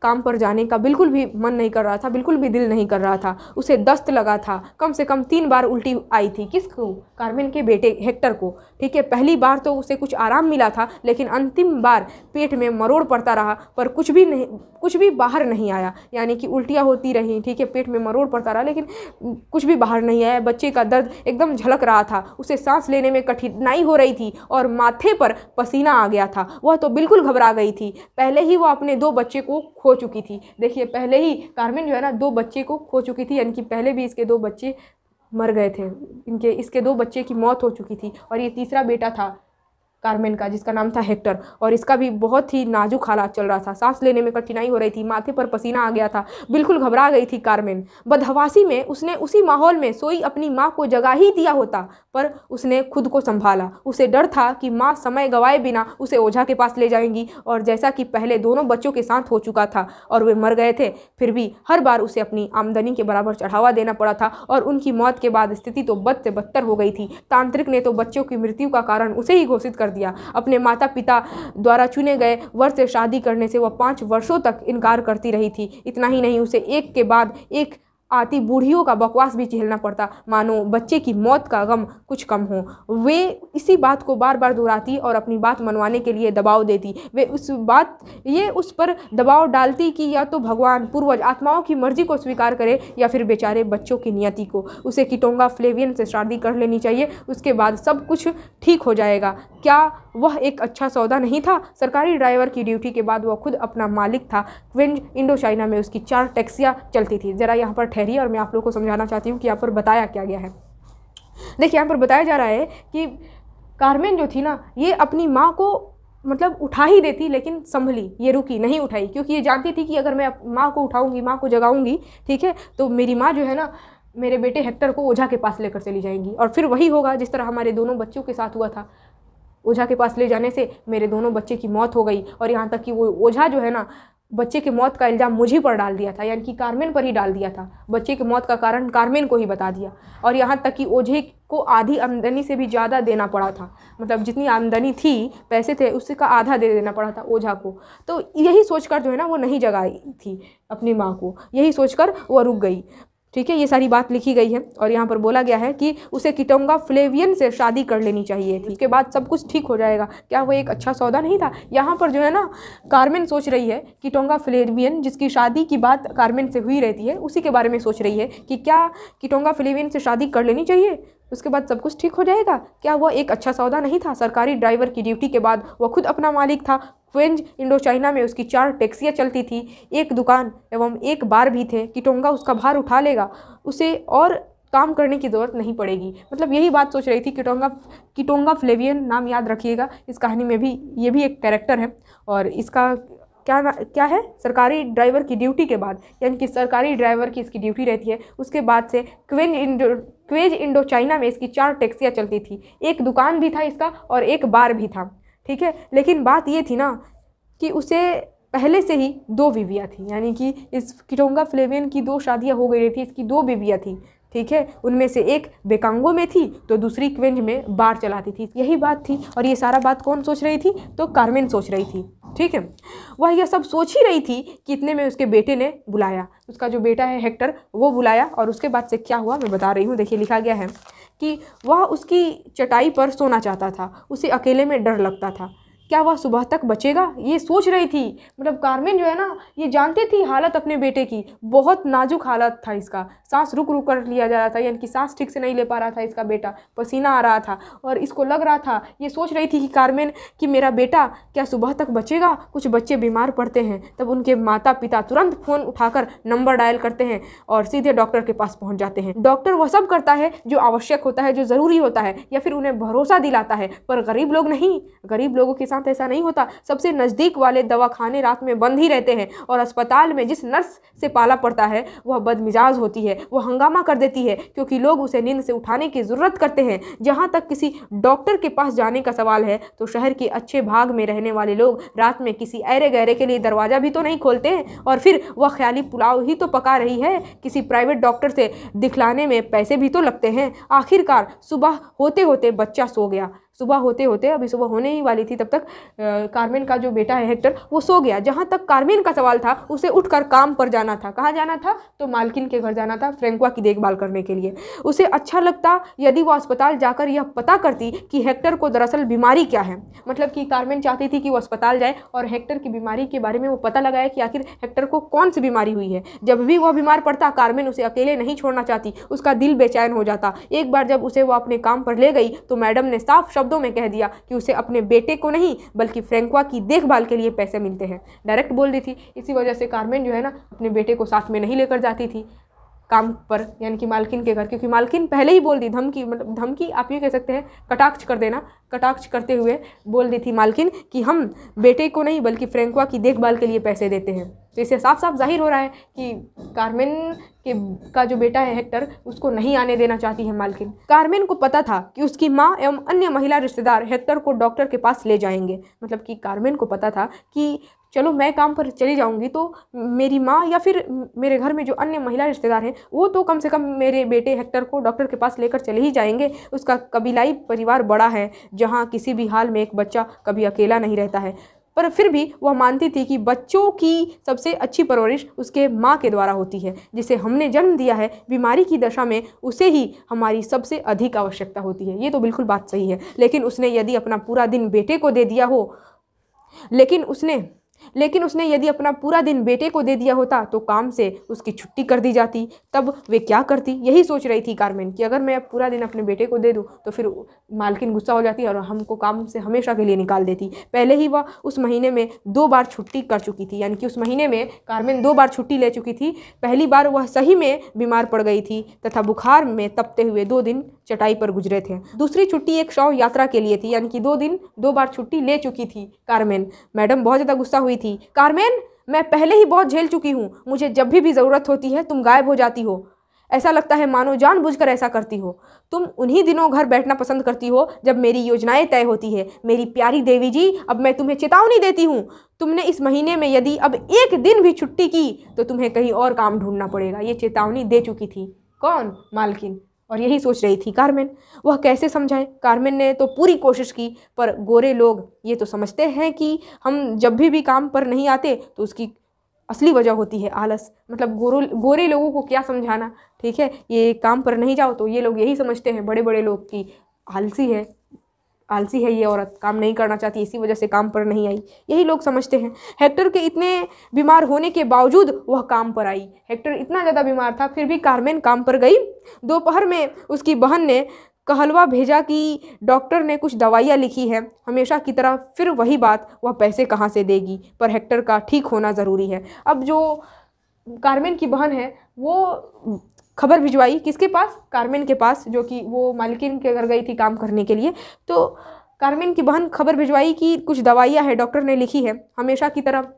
काम पर जाने का बिल्कुल भी मन नहीं कर रहा था बिल्कुल भी दिल नहीं कर रहा था उसे दस्त लगा था कम से कम तीन बार उल्टी आई थी किसको कार्मेन के बेटे हेक्टर को ठीक है पहली बार तो उसे कुछ आराम मिला था लेकिन अंतिम बार पेट में मरोड़ पड़ता रहा पर कुछ भी नहीं कुछ भी बाहर नहीं आया यानी कि उल्टियाँ होती रहीं ठीक है पेट में मरोड़ पड़ता रहा लेकिन कुछ भी बाहर नहीं आया बच्चे का दर्द एकदम झलक रहा था उसे सांस लेने में कठिनाई हो रही थी और माथे पर पसीना आ गया था वह तो बिल्कुल घबरा गई थी पहले ही वह अपने दो बच्चे को खो चुकी थी देखिए पहले ही कार्मेन जो है ना दो बच्चे को खो चुकी थी यानी कि पहले भी इसके दो बच्चे मर गए थे इनके इसके दो बच्चे की मौत हो चुकी थी और ये तीसरा बेटा था कारमेन का जिसका नाम था हेक्टर और इसका भी बहुत ही नाजुक हालात चल रहा था सांस लेने में कठिनाई हो रही थी माथे पर पसीना आ गया था बिल्कुल घबरा गई थी कारमेन बदहवासी में उसने उसी माहौल में सोई अपनी माँ को जगा ही दिया होता पर उसने खुद को संभाला उसे डर था कि माँ समय गवाए बिना उसे ओझा के पास ले जाएंगी और जैसा कि पहले दोनों बच्चों के साथ हो चुका था और वे मर गए थे फिर भी हर बार उसे अपनी आमदनी के बराबर चढ़ावा देना पड़ा था और उनकी मौत के बाद स्थिति तो बद से बदतर हो गई थी तांत्रिक ने तो बच्चों की मृत्यु का कारण उसे ही घोषित कर कर दिया अपने माता पिता द्वारा चुने गए वर से शादी करने से वह पाँच वर्षों तक इनकार करती रही थी इतना ही नहीं उसे एक के बाद एक आती बूढ़ियों का बकवास भी झेलना पड़ता मानो बच्चे की मौत का गम कुछ कम हो वे इसी बात को बार बार दोहराती और अपनी बात मनवाने के लिए दबाव देती वे उस बात ये उस पर दबाव डालती कि या तो भगवान पूर्वज आत्माओं की मर्जी को स्वीकार करे या फिर बेचारे बच्चों की नियति को उसे किटोंगा फ्लेवियन से शादी कर लेनी चाहिए उसके बाद सब कुछ ठीक हो जाएगा क्या वह एक अच्छा सौदा नहीं था सरकारी ड्राइवर की ड्यूटी के बाद वह खुद अपना मालिक था क्विंज इंडो चाइना में उसकी चार टैक्सियाँ चलती थी ज़रा यहाँ पर ठहरी और मैं आप लोग को समझाना चाहती हूँ कि यहाँ पर बताया क्या गया है देखिए यहाँ पर बताया जा रहा है कि कारमेन जो थी ना ये अपनी माँ को मतलब उठा ही देती लेकिन संभली ये रुकी नहीं उठाई क्योंकि ये जानती थी कि अगर मैं माँ को उठाऊंगी माँ को जगाऊंगी ठीक है तो मेरी माँ जो है ना मेरे बेटे हेक्टर को ओझा के पास लेकर चली जाएंगी और फिर वही होगा जिस तरह हमारे दोनों बच्चों के साथ हुआ था ओझा के पास ले जाने से मेरे दोनों बच्चे की मौत हो गई और यहाँ तक कि वो ओझा जो है ना बच्चे की मौत का इल्ज़ाम मुझे पर डाल दिया था यानी कि कारमेन पर ही डाल दिया था बच्चे की मौत का कारण कारमेन को ही बता दिया और यहाँ तक कि ओझे को आधी आमदनी से भी ज़्यादा देना पड़ा था मतलब जितनी आमदनी थी पैसे थे उससे का आधा दे देना पड़ा था ओझा को तो यही सोचकर जो है ना वो नहीं जगाई थी अपनी माँ को यही सोचकर वह रुक गई ठीक है ये सारी बात लिखी गई है और यहाँ पर बोला गया है कि उसे किटोंगा फ्लेवियन से शादी कर लेनी चाहिए थी उसके बाद सब कुछ ठीक हो जाएगा क्या वो एक अच्छा सौदा नहीं था यहाँ पर जो है ना कार्मेन सोच रही है किटोंगा फ्लेवियन जिसकी शादी की बात कार्मेन से हुई रहती है उसी के बारे में सोच रही है कि क्या किटोंगा फ्लेवियन से शादी कर लेनी चाहिए उसके बाद सब कुछ ठीक हो जाएगा क्या वह एक अच्छा सौदा नहीं था सरकारी ड्राइवर की ड्यूटी के बाद वह खुद अपना मालिक था क्वेंज इंडो चाइना में उसकी चार टैक्सियाँ चलती थी एक दुकान एवं एक बार भी थे कि टोंगा उसका भार उठा लेगा उसे और काम करने की ज़रूरत नहीं पड़ेगी मतलब यही बात सोच रही थी किटोंगा किटोंगा फ्लेवियन नाम याद रखिएगा इस कहानी में भी ये भी एक कैरेक्टर है और इसका क्या ना, क्या है सरकारी ड्राइवर की ड्यूटी के बाद यानी कि सरकारी ड्राइवर की इसकी ड्यूटी रहती है उसके बाद से क्वेज इंडो क्वेज इंडो चाइना में इसकी चार टैक्सियाँ चलती थी एक दुकान भी था इसका और एक बार भी था ठीक है लेकिन बात ये थी ना कि उसे पहले से ही दो बीवियाँ थी यानी कि इस किटोंगा फ्लेवियन की दो शादियाँ हो गई थी इसकी दो बीवियाँ थी ठीक है उनमें से एक बेकांगो में थी तो दूसरी क्वेंज में बार चलाती थी यही बात थी और ये सारा बात कौन सोच रही थी तो कार्मेन सोच रही थी ठीक है वह यह सब सोच ही रही थी कि इतने में उसके बेटे ने बुलाया उसका जो बेटा है हेक्टर वो बुलाया और उसके बाद से क्या हुआ मैं बता रही हूँ देखिए लिखा गया है कि वह उसकी चटाई पर सोना चाहता था उसे अकेले में डर लगता था क्या वह सुबह तक बचेगा ये सोच रही थी मतलब कारमेन जो है ना ये जानती थी हालत अपने बेटे की बहुत नाजुक हालत था इसका सांस रुक रुक कर लिया जा रहा था यानी कि सांस ठीक से नहीं ले पा रहा था इसका बेटा पसीना आ रहा था और इसको लग रहा था ये सोच रही थी कि कारमेन कि मेरा बेटा क्या सुबह तक बचेगा कुछ बच्चे बीमार पड़ते हैं तब उनके माता पिता तुरंत फ़ोन उठाकर नंबर डायल करते हैं और सीधे डॉक्टर के पास पहुँच जाते हैं डॉक्टर वह सब करता है जो आवश्यक होता है जो ज़रूरी होता है या फिर उन्हें भरोसा दिलाता है पर गरीब लोग नहीं गरीब लोगों के साथ साथ ऐसा नहीं होता सबसे नज़दीक वाले दवाखाने रात में बंद ही रहते हैं और अस्पताल में जिस नर्स से पाला पड़ता है वह बदमिजाज होती है वह हंगामा कर देती है क्योंकि लोग उसे नींद से उठाने की ज़रूरत करते हैं जहाँ तक किसी डॉक्टर के पास जाने का सवाल है तो शहर के अच्छे भाग में रहने वाले लोग रात में किसी ऐरे गहरे के लिए दरवाज़ा भी तो नहीं खोलते हैं और फिर वह ख्याली पुलाव ही तो पका रही है किसी प्राइवेट डॉक्टर से दिखलाने में पैसे भी तो लगते हैं आखिरकार सुबह होते होते बच्चा सो गया सुबह होते होते अभी सुबह होने ही वाली थी तब तक आ, कार्मेन का जो बेटा है हेक्टर वो सो गया जहाँ तक कार्मेन का सवाल था उसे उठकर काम पर जाना था कहाँ जाना था तो मालकिन के घर जाना था फ्रेंकुआ की देखभाल करने के लिए उसे अच्छा लगता यदि वह अस्पताल जाकर यह पता करती कि हेक्टर को दरअसल बीमारी क्या है मतलब कि कार्मेन चाहती थी कि वो अस्पताल जाए और हेक्टर की बीमारी के बारे में वो पता लगाए कि आखिर हेक्टर को कौन सी बीमारी हुई है जब भी वह बीमार पड़ता कार्मेन उसे अकेले नहीं छोड़ना चाहती उसका दिल बेचैन हो जाता एक बार जब उसे वह अपने काम पर ले गई तो मैडम ने साफ शब्द शब्दों में कह दिया कि उसे अपने बेटे को नहीं बल्कि फ्रेंकुआ की देखभाल के लिए पैसे मिलते हैं डायरेक्ट बोल दी थी इसी वजह से कारमेन जो है ना अपने बेटे को साथ में नहीं लेकर जाती थी काम पर यानी कि मालकिन के घर क्योंकि मालकिन पहले ही बोल दी धमकी मतलब धमकी आप ये कह सकते हैं कटाक्ष कर देना कटाक्ष करते हुए बोल दी थी मालकिन कि हम बेटे को नहीं बल्कि फ्रेंकुआ की देखभाल के लिए पैसे देते हैं तो इसे साफ साफ जाहिर हो रहा है कि कारमेन के का जो बेटा है हेक्टर उसको नहीं आने देना चाहती है मालकिन कारमेन को पता था कि उसकी माँ एवं अन्य महिला रिश्तेदार हेक्टर को डॉक्टर के पास ले जाएंगे मतलब कि कारमेन को पता था कि चलो मैं काम पर चली जाऊंगी तो मेरी माँ या फिर मेरे घर में जो अन्य महिला रिश्तेदार हैं वो तो कम से कम मेरे बेटे हेक्टर को डॉक्टर के पास लेकर चले ही जाएंगे उसका कबीलाई परिवार बड़ा है जहाँ किसी भी हाल में एक बच्चा कभी अकेला नहीं रहता है पर फिर भी वह मानती थी कि बच्चों की सबसे अच्छी परवरिश उसके माँ के द्वारा होती है जिसे हमने जन्म दिया है बीमारी की दशा में उसे ही हमारी सबसे अधिक आवश्यकता होती है ये तो बिल्कुल बात सही है लेकिन उसने यदि अपना पूरा दिन बेटे को दे दिया हो लेकिन उसने लेकिन उसने यदि अपना पूरा दिन बेटे को दे दिया होता तो काम से उसकी छुट्टी कर दी जाती तब वे क्या करती यही सोच रही थी कारमेन कि अगर मैं पूरा दिन अपने बेटे को दे दूँ तो फिर मालकिन गुस्सा हो जाती और हमको काम से हमेशा के लिए निकाल देती पहले ही वह उस महीने में दो बार छुट्टी कर चुकी थी यानी कि उस महीने में कारमेन दो बार छुट्टी ले चुकी थी पहली बार वह सही में बीमार पड़ गई थी तथा बुखार में तपते हुए दो दिन चटाई पर गुजरे थे दूसरी छुट्टी एक शव यात्रा के लिए थी यानी कि दो दिन दो बार छुट्टी ले चुकी थी कारमेन मैडम बहुत ज़्यादा गुस्सा हुई थी कारमेन मैं पहले ही बहुत झेल चुकी हूँ मुझे जब भी भी ज़रूरत होती है तुम गायब हो जाती हो ऐसा लगता है मानो कर ऐसा करती हो तुम उन्हीं दिनों घर बैठना पसंद करती हो जब मेरी योजनाएं तय होती है मेरी प्यारी देवी जी अब मैं तुम्हें चेतावनी देती हूँ तुमने इस महीने में यदि अब एक दिन भी छुट्टी की तो तुम्हें कहीं और काम ढूंढना पड़ेगा ये चेतावनी दे चुकी थी कौन मालकिन और यही सोच रही थी कारमेन वह कैसे समझाएं कारमेन ने तो पूरी कोशिश की पर गोरे लोग ये तो समझते हैं कि हम जब भी भी काम पर नहीं आते तो उसकी असली वजह होती है आलस मतलब गोरो गोरे लोगों को क्या समझाना ठीक है ये काम पर नहीं जाओ तो ये लोग यही समझते हैं बड़े बड़े लोग की आलसी है आलसी है ये औरत काम नहीं करना चाहती इसी वजह से काम पर नहीं आई यही लोग समझते हैं हेक्टर के इतने बीमार होने के बावजूद वह काम पर आई हेक्टर इतना ज़्यादा बीमार था फिर भी कारमेन काम पर गई दोपहर में उसकी बहन ने कहलवा भेजा कि डॉक्टर ने कुछ दवाइयाँ लिखी हैं हमेशा की तरह फिर वही बात वह पैसे कहाँ से देगी पर हेक्टर का ठीक होना ज़रूरी है अब जो कारमेन की बहन है वो खबर भिजवाई किसके पास कारमेन के पास जो कि वो मालकिन के घर गई थी काम करने के लिए तो कारमेन की बहन खबर भिजवाई कि कुछ दवाइयाँ हैं डॉक्टर ने लिखी है हमेशा की तरह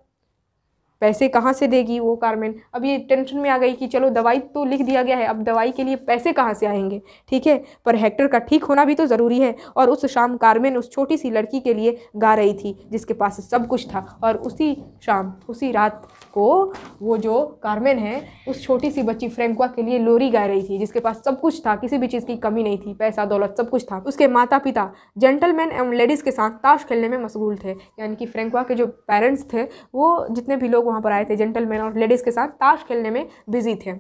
पैसे कहाँ से देगी वो कारमेन अब ये टेंशन में आ गई कि चलो दवाई तो लिख दिया गया है अब दवाई के लिए पैसे कहाँ से आएंगे ठीक है पर हेक्टर का ठीक होना भी तो ज़रूरी है और उस शाम कारमेन उस छोटी सी लड़की के लिए गा रही थी जिसके पास सब कुछ था और उसी शाम उसी रात को वो जो कारमेन है उस छोटी सी बच्ची फ्रेंकुआ के लिए लोरी गा रही थी जिसके पास सब कुछ था किसी भी चीज़ की कमी नहीं थी पैसा दौलत सब कुछ था उसके माता पिता जेंटलमैन एवं लेडीज़ के साथ ताश खेलने में मशगूल थे यानी कि फ्रेंकुआ के जो पेरेंट्स थे वो जितने भी लोग वहाँ पर आए थे जेंटलमैन और लेडीज़ के साथ ताश खेलने में बिजी थे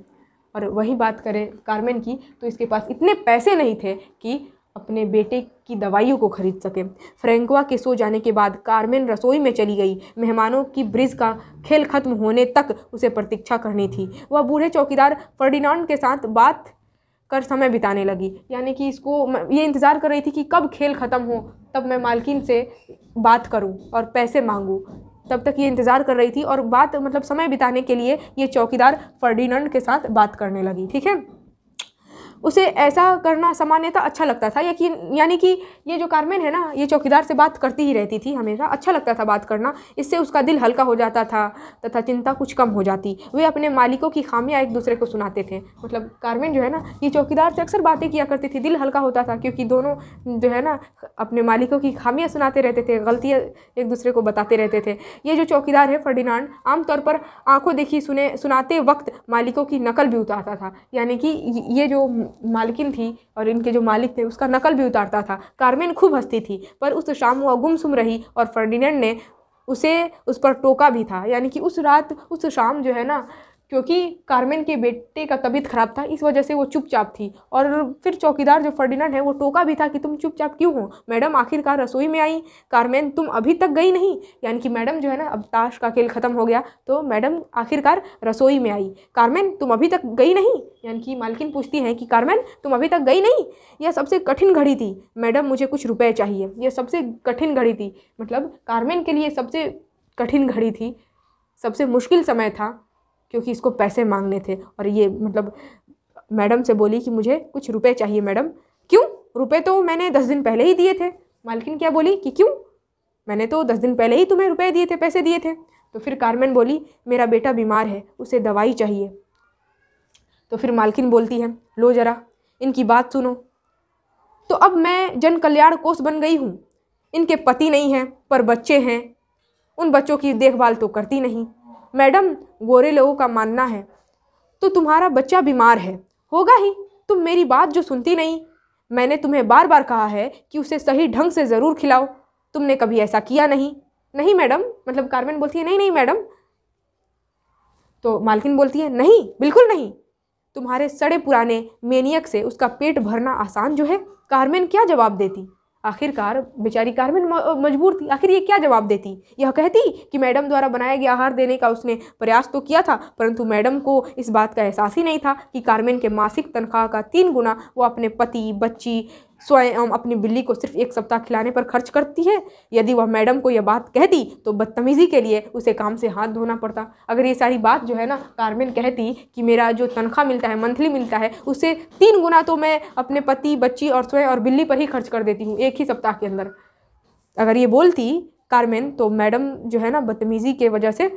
और वही बात करें कारमेन की तो इसके पास इतने पैसे नहीं थे कि अपने बेटे की दवाइयों को खरीद सके फ्रेंकुआ के सो जाने के बाद कारमेन रसोई में चली गई मेहमानों की ब्रिज का खेल खत्म होने तक उसे प्रतीक्षा करनी थी वह बूढ़े चौकीदार फर्डिनांड के साथ बात कर समय बिताने लगी यानी कि इसको ये इंतज़ार कर रही थी कि कब खेल ख़त्म हो तब मैं मालकिन से बात करूं और पैसे मांगूं तब तक ये इंतज़ार कर रही थी और बात मतलब समय बिताने के लिए ये चौकीदार फर्डिनंड के साथ बात करने लगी ठीक है उसे ऐसा करना सामान्यतः अच्छा लगता था यकीन यानी कि ये जो कारमेन है ना ये चौकीदार से बात करती ही रहती थी हमेशा अच्छा लगता था बात करना इससे उसका दिल हल्का हो जाता था तथा चिंता कुछ कम हो जाती वे अपने मालिकों की खामियाँ एक दूसरे को सुनाते थे मतलब कारमेन जो है ना ये चौकीदार से अक्सर बातें किया करती थी दिल हल्का होता था क्योंकि दोनों जो है ना अपने मालिकों की खामियाँ सुनाते रहते थे गलतियाँ एक दूसरे को बताते रहते थे ये जो चौकीदार है फर्डिनांड आमतौर पर आँखों देखी सुने सुनाते वक्त मालिकों की नकल भी उतारता था यानी कि ये जो मालकिन थी और इनके जो मालिक थे उसका नकल भी उतारता था कारमेन खूब हंसती थी पर उस शाम वह गुमसुम रही और फर्डिनेंड ने उसे उस पर टोका भी था यानी कि उस रात उस शाम जो है ना क्योंकि कारमेन के बेटे का तबीयत खराब था इस वजह से वो चुपचाप थी और फिर चौकीदार जो फर्डिनेंड है वो टोका भी था कि तुम चुपचाप क्यों हो मैडम आखिरकार रसोई में आई कारमेन तुम अभी तक गई नहीं यानी कि मैडम जो है ना अब ताश का खेल ख़त्म हो गया तो मैडम आखिरकार रसोई में आई कारमेन तुम अभी तक गई नहीं यानी कि मालकिन पूछती हैं कि कारमेन तुम अभी तक गई नहीं यह सबसे कठिन घड़ी थी मैडम मुझे कुछ रुपये चाहिए यह सबसे कठिन घड़ी थी मतलब कारमेन के लिए सबसे कठिन घड़ी थी सबसे मुश्किल समय था क्योंकि इसको पैसे मांगने थे और ये मतलब मैडम से बोली कि मुझे कुछ रुपए चाहिए मैडम क्यों रुपए तो मैंने दस दिन पहले ही दिए थे मालकिन क्या बोली कि क्यों मैंने तो दस दिन पहले ही तुम्हें रुपए दिए थे पैसे दिए थे तो फिर कारमेन बोली मेरा बेटा बीमार है उसे दवाई चाहिए तो फिर मालकिन बोलती है लो ज़रा इनकी बात सुनो तो अब मैं जन कल्याण कोष बन गई हूँ इनके पति नहीं हैं पर बच्चे हैं उन बच्चों की देखभाल तो करती नहीं मैडम गोरे लोगों का मानना है तो तुम्हारा बच्चा बीमार है होगा ही तुम मेरी बात जो सुनती नहीं मैंने तुम्हें बार बार कहा है कि उसे सही ढंग से ज़रूर खिलाओ तुमने कभी ऐसा किया नहीं नहीं मैडम मतलब कारमेन बोलती है नहीं नहीं मैडम तो मालकिन बोलती है नहीं बिल्कुल नहीं तुम्हारे सड़े पुराने मेनियक से उसका पेट भरना आसान जो है कारमेन क्या जवाब देती आखिरकार बेचारी कारमेन मजबूर थी आखिर ये क्या जवाब देती यह कहती कि मैडम द्वारा बनाया गया आहार देने का उसने प्रयास तो किया था परंतु मैडम को इस बात का एहसास ही नहीं था कि कारमेन के मासिक तनख्वाह का तीन गुना वो अपने पति बच्ची स्वयं अपनी बिल्ली को सिर्फ एक सप्ताह खिलाने पर खर्च करती है यदि वह मैडम को यह बात कह दी तो बदतमीज़ी के लिए उसे काम से हाथ धोना पड़ता अगर ये सारी बात जो है ना कारमेन कहती कि मेरा जो तनख्वाह मिलता है मंथली मिलता है उसे तीन गुना तो मैं अपने पति बच्ची और स्वयं और बिल्ली पर ही खर्च कर देती हूँ एक ही सप्ताह के अंदर अगर ये बोलती कारमेन तो मैडम जो है ना बदतमीज़ी के वजह से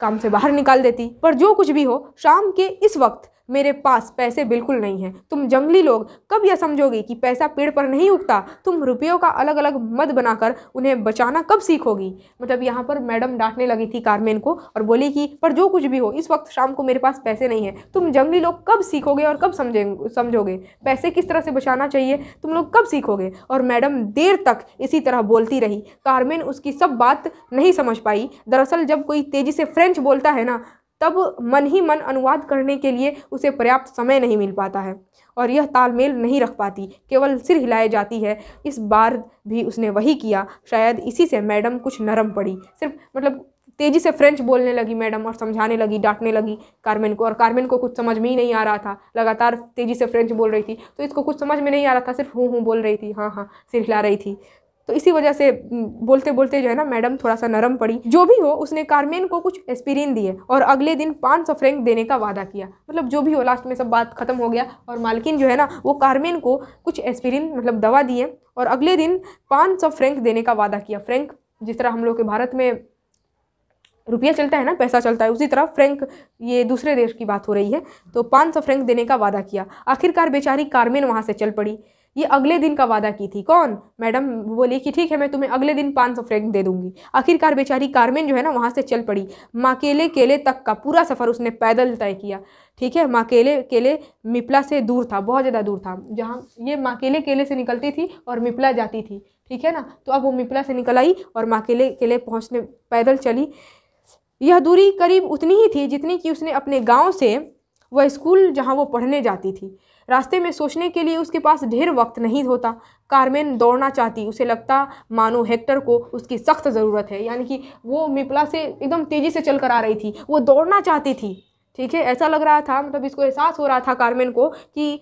काम से बाहर निकाल देती पर जो कुछ भी हो शाम के इस वक्त मेरे पास पैसे बिल्कुल नहीं हैं तुम जंगली लोग कब यह समझोगे कि पैसा पेड़ पर नहीं उगता तुम रुपयों का अलग अलग मद बनाकर उन्हें बचाना कब सीखोगी मतलब यहाँ पर मैडम डांटने लगी थी कारमेन को और बोली कि पर जो कुछ भी हो इस वक्त शाम को मेरे पास पैसे नहीं हैं तुम जंगली लोग कब सीखोगे और कब समझे समझोगे पैसे किस तरह से बचाना चाहिए तुम लोग कब सीखोगे और मैडम देर तक इसी तरह बोलती रही कारमेन उसकी सब बात नहीं समझ पाई दरअसल जब कोई तेज़ी से फ्रेंच बोलता है ना तब मन ही मन अनुवाद करने के लिए उसे पर्याप्त समय नहीं मिल पाता है और यह तालमेल नहीं रख पाती केवल सिर हिलाए जाती है इस बार भी उसने वही किया शायद इसी से मैडम कुछ नरम पड़ी सिर्फ मतलब तेज़ी से फ्रेंच बोलने लगी मैडम और समझाने लगी डांटने लगी कारमेन को और कार्मेन को कुछ समझ में ही नहीं आ रहा था लगातार तेज़ी से फ्रेंच बोल रही थी तो इसको कुछ समझ में नहीं आ रहा था सिर्फ हूँ हूँ बोल रही थी हाँ हाँ सिर हिला रही थी तो इसी वजह से बोलते बोलते जो है ना मैडम थोड़ा सा नरम पड़ी जो भी हो उसने कारमेन को कुछ एस्पिरिन दिए और अगले दिन पाँच सौ फ्रेंक देने का वादा किया मतलब जो भी हो लास्ट में सब बात खत्म हो गया और मालकिन जो है ना वो कारमेन को कुछ एस्पिरिन मतलब दवा दिए और अगले दिन पाँच सौ फ्रेंक देने का वादा किया फ्रेंक जिस तरह हम लोग के भारत में रुपया चलता है ना पैसा चलता है उसी तरह फ्रेंक ये दूसरे देश की बात हो रही है तो पाँच सौ फ्रेंक देने का वादा किया आखिरकार बेचारी कारमेन वहाँ से चल पड़ी ये अगले दिन का वादा की थी कौन मैडम बोली कि ठीक है मैं तुम्हें अगले दिन पाँच सौ फ्रेंक दे दूंगी आखिरकार बेचारी कारमेन जो है ना वहाँ से चल पड़ी माकेले केले तक का पूरा सफ़र उसने पैदल तय किया ठीक है माकेले केले मिपला से दूर था बहुत ज़्यादा दूर था जहाँ ये माकेले केले से निकलती थी और मिपला जाती थी ठीक है ना तो अब वो मिपला से निकल आई और माकेले केले पहुँचने पैदल चली यह दूरी करीब उतनी ही थी जितनी कि उसने अपने गाँव से वह स्कूल जहाँ वो पढ़ने जाती थी रास्ते में सोचने के लिए उसके पास ढेर वक्त नहीं होता कारमेन दौड़ना चाहती उसे लगता मानो हेक्टर को उसकी सख्त ज़रूरत है यानी कि वो मिपला से एकदम तेज़ी से चल कर आ रही थी वो दौड़ना चाहती थी ठीक है ऐसा लग रहा था मतलब इसको एहसास हो रहा था कारमेन को कि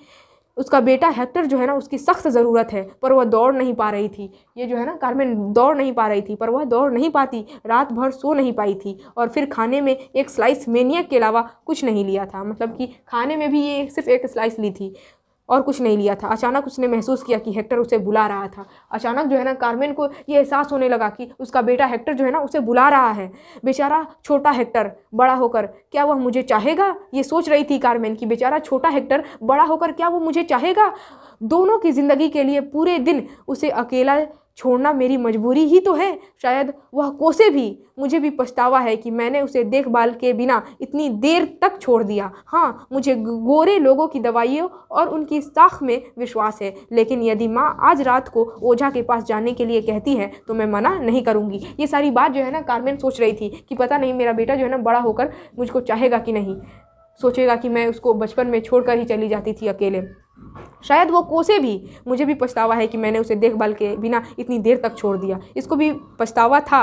उसका बेटा हेक्टर जो है ना उसकी सख्त ज़रूरत है पर वह दौड़ नहीं पा रही थी ये जो है ना कार्मेन दौड़ नहीं पा रही थी पर वह दौड़ नहीं पाती रात भर सो नहीं पाई थी और फिर खाने में एक स्लाइस मेनिया के अलावा कुछ नहीं लिया था मतलब कि खाने में भी ये सिर्फ एक स्लाइस ली थी और कुछ नहीं लिया था अचानक उसने महसूस किया कि हेक्टर उसे बुला रहा था अचानक जो है ना कार्मेन को ये एहसास होने लगा कि उसका बेटा हेक्टर जो है ना उसे बुला रहा है बेचारा छोटा हेक्टर बड़ा होकर क्या वह मुझे चाहेगा ये सोच रही थी कार्मेन कि बेचारा छोटा हेक्टर बड़ा होकर क्या वो मुझे चाहेगा दोनों की ज़िंदगी के लिए पूरे दिन उसे अकेला छोड़ना मेरी मजबूरी ही तो है शायद वह कोसे भी मुझे भी पछतावा है कि मैंने उसे देखभाल के बिना इतनी देर तक छोड़ दिया हाँ मुझे गोरे लोगों की दवाइयों और उनकी साख में विश्वास है लेकिन यदि माँ आज रात को ओझा के पास जाने के लिए कहती है तो मैं मना नहीं करूँगी ये सारी बात जो है ना कारमेन सोच रही थी कि पता नहीं मेरा बेटा जो है ना बड़ा होकर मुझको चाहेगा कि नहीं सोचेगा कि मैं उसको बचपन में छोड़कर ही चली जाती थी अकेले शायद वो कोसे भी मुझे भी पछतावा है कि मैंने उसे देखभाल के बिना इतनी देर तक छोड़ दिया इसको भी पछतावा था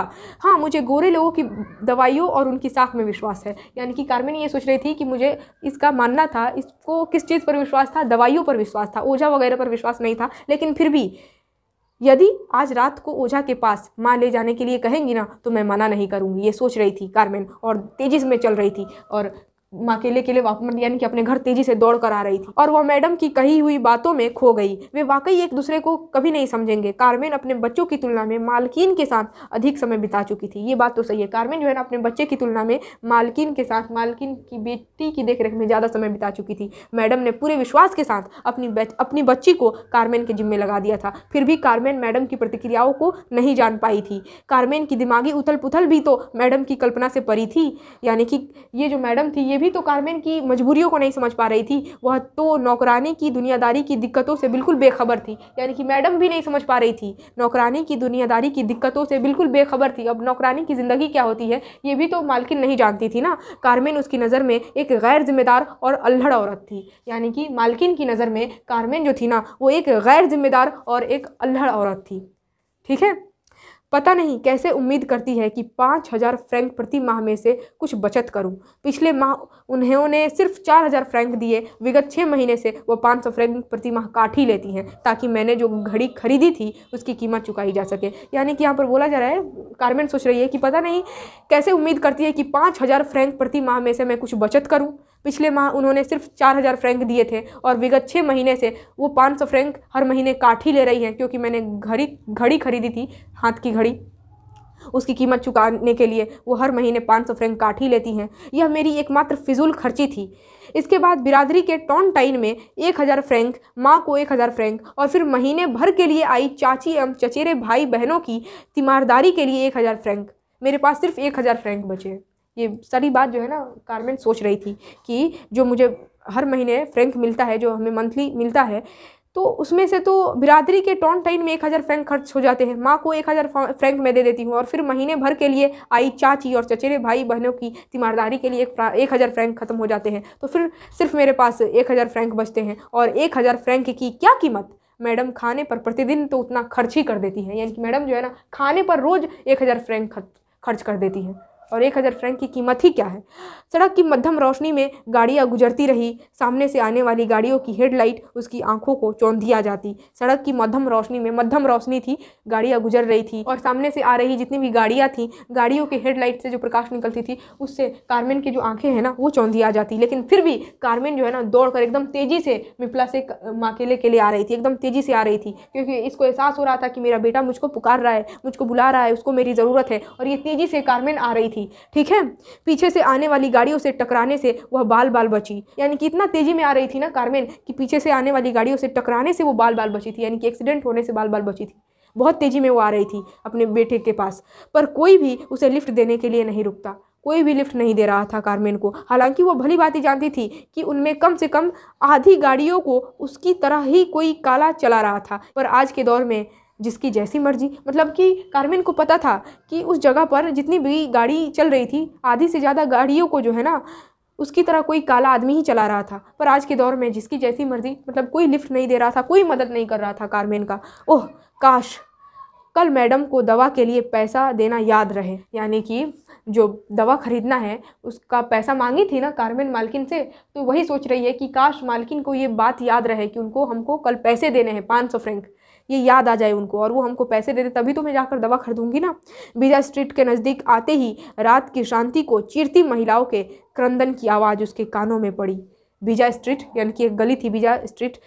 हाँ मुझे गोरे लोगों की दवाइयों और उनकी साख में विश्वास है यानी कि कार्मेन ये सोच रही थी कि मुझे इसका मानना था इसको किस चीज़ पर विश्वास था दवाइयों पर विश्वास था ओझा वगैरह पर विश्वास नहीं था लेकिन फिर भी यदि आज रात को ओझा के पास माँ ले जाने के लिए कहेंगी ना तो मैं मना नहीं करूँगी ये सोच रही थी कारमेन और तेज़ी में चल रही थी और माँ केले केले मतलब यानी कि अपने घर तेजी से दौड़ कर आ रही थी और वह मैडम की कही हुई बातों में खो गई वे वाकई एक दूसरे को कभी नहीं समझेंगे कार्मेन अपने बच्चों की तुलना में मालकिन के साथ अधिक समय बिता चुकी थी ये बात तो सही है कार्मेन जो है ना अपने बच्चे की तुलना में मालकिन के साथ मालकिन की बेटी की देखरेख में ज़्यादा समय बिता चुकी थी मैडम ने पूरे विश्वास के साथ अपनी अपनी बच्ची को कार्मेन के जिम्मे लगा दिया था फिर भी कार्मेन मैडम की प्रतिक्रियाओं को नहीं जान पाई थी कार्मेन की दिमागी उथल पुथल भी तो मैडम की कल्पना से परी थी यानी कि ये जो मैडम थी ये भी तो कारमेन की मजबूरियों को नहीं समझ पा रही थी वह तो नौकरानी की दुनियादारी की दिक्कतों से बिल्कुल बेखबर थी यानी कि मैडम भी नहीं समझ पा रही थी नौकरानी की दुनियादारी की दिक्कतों से बिल्कुल बेखबर थी अब नौकरानी की ज़िंदगी क्या होती है ये भी तो मालकिन नहीं जानती थी ना कारमेन उसकी नज़र में एक गैर जिम्मेदार और अल्हड़ औरत थी यानी कि मालकिन की नज़र में कारमेन जो थी ना वो एक गैर जिम्मेदार और एक अल्हड़ औरत थी ठीक है पता नहीं कैसे उम्मीद करती है कि पाँच हज़ार फ्रैंक प्रति माह में से कुछ बचत करूं। पिछले माह उन्होंने सिर्फ चार हज़ार फ्रैंक दिए विगत छः महीने से वो पाँच सौ फ्रैंक प्रति माह काट ही लेती हैं ताकि मैंने जो घड़ी खरीदी थी उसकी कीमत चुकाई जा सके यानी कि यहाँ पर बोला जा रहा है कारमेंट सोच रही है कि पता नहीं कैसे उम्मीद करती है कि पाँच हज़ार फ्रैंक प्रति माह में से मैं कुछ बचत करूँ पिछले माह उन्होंने सिर्फ चार हज़ार फ्रैंक दिए थे और विगत छः महीने से वो पाँच सौ फ्रैंक हर महीने काट ही ले रही हैं क्योंकि मैंने घड़ी घड़ी खरीदी थी हाथ की घड़ी उसकी कीमत चुकाने के लिए वो हर महीने पाँच सौ फ्रैंक काट ही लेती हैं यह मेरी एकमात्र फिजूल खर्ची थी इसके बाद बिरादरी के टॉन टाइन में एक हज़ार फ्रैंक माँ को एक हज़ार फ्रैंक और फिर महीने भर के लिए आई चाची एवं चचेरे भाई बहनों की तीमारदारी के लिए एक हज़ार फ्रैंक मेरे पास सिर्फ एक हज़ार फ्रैंक बचे ये सारी बात जो है ना कारमेन सोच रही थी कि जो मुझे हर महीने फ्रैंक मिलता है जो हमें मंथली मिलता है तो उसमें से तो बिरादरी के टॉन टाइन में एक हज़ार फ्रैंक खर्च हो जाते हैं माँ को एक हज़ार फ्रैंक मैं दे देती हूँ और फिर महीने भर के लिए आई चाची और चचेरे भाई बहनों की तीमारदारी के लिए एक एक हज़ार फ्रैंक ख़त्म हो जाते हैं तो फिर सिर्फ मेरे पास एक हज़ार फ्रैंक बचते हैं और एक हज़ार फ्रैंक की क्या कीमत मैडम खाने पर प्रतिदिन तो उतना खर्च ही कर देती है यानी कि मैडम जो है ना खाने पर रोज़ एक हज़ार फ्रैंक खर्च कर देती है और एक हज़ार फ्रैंक की कीमत ही क्या है सड़क की मध्यम रोशनी में गाड़ियाँ गुजरती रही सामने से आने वाली गाड़ियों की हेडलाइट उसकी आंखों को चौंधिया जाती सड़क की मध्यम रोशनी में मध्यम रोशनी थी गाड़ियाँ गुजर रही थी और सामने से आ रही जितनी भी गाड़ियाँ थी गाड़ियों के हेडलाइट से जो प्रकाश निकलती थी उससे कारमेन की जो आँखें हैं ना वो चौंधी आ जाती लेकिन फिर भी कारमेन जो है ना दौड़ कर एकदम तेज़ी से मिपला से माकेले के लिए आ रही थी एकदम तेज़ी से आ रही थी क्योंकि इसको एहसास हो रहा था कि मेरा बेटा मुझको पुकार रहा है मुझको बुला रहा है उसको मेरी ज़रूरत है और ये तेज़ी से कारमेन आ रही थी थी ठीक है पीछे से आने वाली गाड़ियों से टकराने से वह बाल बाल बची यानी कि इतना तेज़ी में आ रही थी ना कारमेन कि पीछे से आने वाली गाड़ियों से टकराने से वो बाल बाल बची थी यानी कि एक्सीडेंट होने से बाल बाल बची थी बहुत तेज़ी में वो आ रही थी अपने बेटे के पास पर कोई भी उसे लिफ्ट देने के लिए नहीं रुकता कोई भी लिफ्ट नहीं दे रहा था कारमेन को हालांकि वो भली बात ही जानती थी कि उनमें कम से कम आधी गाड़ियों को उसकी तरह ही कोई काला चला रहा था पर आज के दौर में जिसकी जैसी मर्जी मतलब कि कारमिन को पता था कि उस जगह पर जितनी भी गाड़ी चल रही थी आधी से ज़्यादा गाड़ियों को जो है ना उसकी तरह कोई काला आदमी ही चला रहा था पर आज के दौर में जिसकी जैसी मर्जी मतलब कोई लिफ्ट नहीं दे रहा था कोई मदद नहीं कर रहा था कारमेन का ओह काश कल मैडम को दवा के लिए पैसा देना याद रहे यानी कि जो दवा ख़रीदना है उसका पैसा मांगी थी ना कारमेन मालकिन से तो वही सोच रही है कि काश मालकिन को ये बात याद रहे कि उनको हमको कल पैसे देने हैं पाँच सौ फ्रैंक ये याद आ जाए उनको और वो हमको पैसे दे दे तभी तो मैं जाकर दवा खरीदूँगी ना बीजा स्ट्रीट के नज़दीक आते ही रात की शांति को चीरती महिलाओं के क्रंदन की आवाज़ उसके कानों में पड़ी बीजा स्ट्रीट यानी कि एक गली थी बीजा स्ट्रीट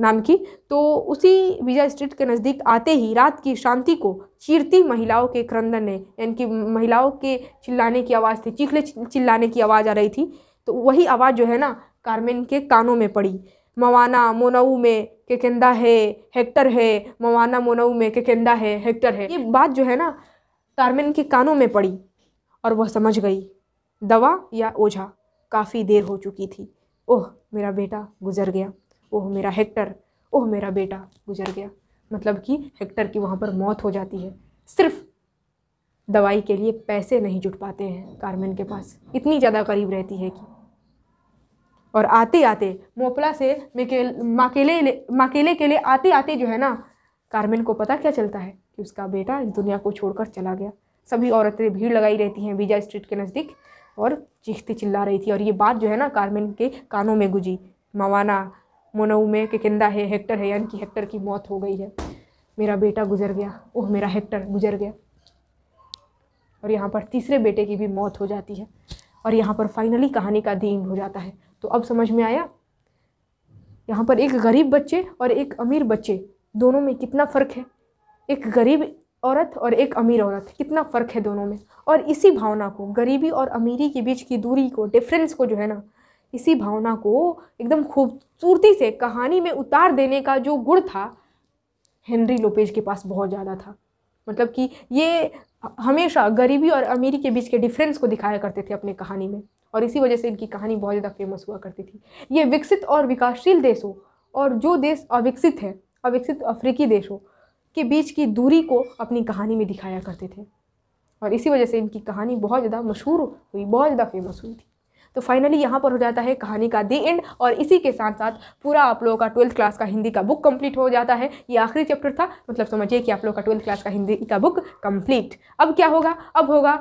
नाम की तो उसी बीजा स्ट्रीट के नज़दीक आते ही रात की शांति को चीरती महिलाओं के क्रंदन ने यानी कि महिलाओं के चिल्लाने की आवाज़ थी चीखले चिल्लाने की आवाज़ आ रही थी तो वही आवाज़ जो है ना कार्मेन के कानों में पड़ी मवाना मोनऊ में के केकेंदा है हेक्टर है मवाना मोनऊ में के केकेंदा है हेक्टर है ये बात जो है ना कारमेन के कानों में पड़ी और वह समझ गई दवा या ओझा काफ़ी देर हो चुकी थी ओह मेरा बेटा गुजर गया ओह मेरा हेक्टर ओह मेरा बेटा गुजर गया मतलब कि हेक्टर की वहाँ पर मौत हो जाती है सिर्फ दवाई के लिए पैसे नहीं जुट पाते हैं कारमेन के पास इतनी ज़्यादा करीब रहती है कि और आते आते मोपला से मेकेल माकेले माकेले के लिए आते आते जो है ना कारमेन को पता क्या चलता है कि उसका बेटा इस दुनिया को छोड़कर चला गया सभी औरतें भीड़ लगाई रहती हैं विजय स्ट्रीट के नज़दीक और चीखती चिल्ला रही थी और ये बात जो है ना कारमेन के कानों में गुजी मवाना मोनऊ में किंदा है हेक्टर है यानी कि हेक्टर की मौत हो गई है मेरा बेटा गुजर गया ओह मेरा हेक्टर गुजर गया और यहाँ पर तीसरे बेटे की भी मौत हो जाती है और यहाँ पर फाइनली कहानी का दीन हो जाता है तो अब समझ में आया यहाँ पर एक गरीब बच्चे और एक अमीर बच्चे दोनों में कितना फ़र्क है एक गरीब औरत और एक अमीर औरत कितना फ़र्क है दोनों में और इसी भावना को गरीबी और अमीरी के बीच की दूरी को डिफरेंस को जो है ना इसी भावना को एकदम खूबसूरती से कहानी में उतार देने का जो गुण था हेनरी लोपेज के पास बहुत ज़्यादा था मतलब कि ये हमेशा गरीबी और अमीरी के बीच के डिफरेंस को दिखाया करते थे अपनी कहानी में और इसी वजह से इनकी कहानी बहुत ज़्यादा फेमस हुआ करती थी ये विकसित और विकासशील देशों और जो देश अविकसित है अविकसित अफ्रीकी देशों के बीच की दूरी को अपनी कहानी में दिखाया करते थे और इसी वजह से इनकी कहानी बहुत ज़्यादा मशहूर हुई बहुत ज़्यादा फेमस हुई थी तो फाइनली यहाँ पर हो जाता है कहानी का दी एंड और इसी के साथ साथ पूरा आप लोगों का ट्वेल्थ क्लास का हिंदी का बुक कंप्लीट हो जाता है ये आखिरी चैप्टर था मतलब समझिए कि आप लोगों का ट्वेल्थ क्लास का हिंदी का बुक कंप्लीट अब क्या होगा अब होगा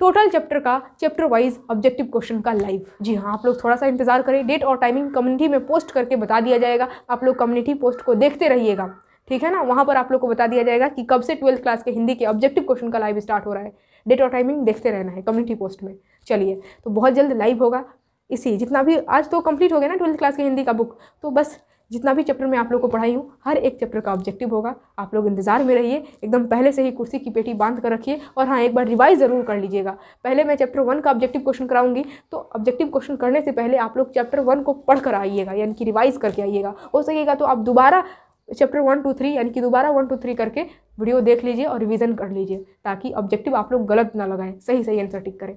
टोटल चैप्टर का चैप्टर वाइज ऑब्जेक्टिव क्वेश्चन का लाइव जी हाँ आप लोग थोड़ा सा इंतजार करें डेट और टाइमिंग कम्युनिटी में पोस्ट करके बता दिया जाएगा आप लोग कम्युनिटी पोस्ट को देखते रहिएगा ठीक है ना वहाँ पर आप लोग को बता दिया जाएगा कि कब से ट्वेल्थ क्लास के हिंदी के ऑब्जेक्टिव क्वेश्चन का लाइव स्टार्ट हो रहा है डेट और टाइमिंग देखते रहना है कम्युनिटी पोस्ट में चलिए तो बहुत जल्द लाइव होगा इसी जितना भी आज तो कंप्लीट हो गया ना ट्वेल्थ क्लास के हिंदी का बुक तो बस जितना भी चैप्टर मैं आप लोग को पढ़ाई हूँ हर एक चैप्टर का ऑब्जेक्टिव होगा आप लोग इंतज़ार में रहिए एकदम पहले से ही कुर्सी की पेटी बांध कर रखिए और हाँ एक बार रिवाइज ज़रूर कर लीजिएगा पहले मैं चैप्टर वन का ऑब्जेक्टिव क्वेश्चन कराऊंगी तो ऑब्जेक्टिव क्वेश्चन करने से पहले आप लोग चैप्टर वन को पढ़ कर आइएगा यानी कि रिवाइज़ करके आइएगा हो सकेगा तो आप दोबारा चैप्टर वन टू थ्री यानी कि दोबारा वन टू थ्री करके वीडियो देख लीजिए और रिविज़न कर लीजिए ताकि ऑब्जेक्टिव आप लोग गलत ना लगाएं सही सही आंसर टिक करें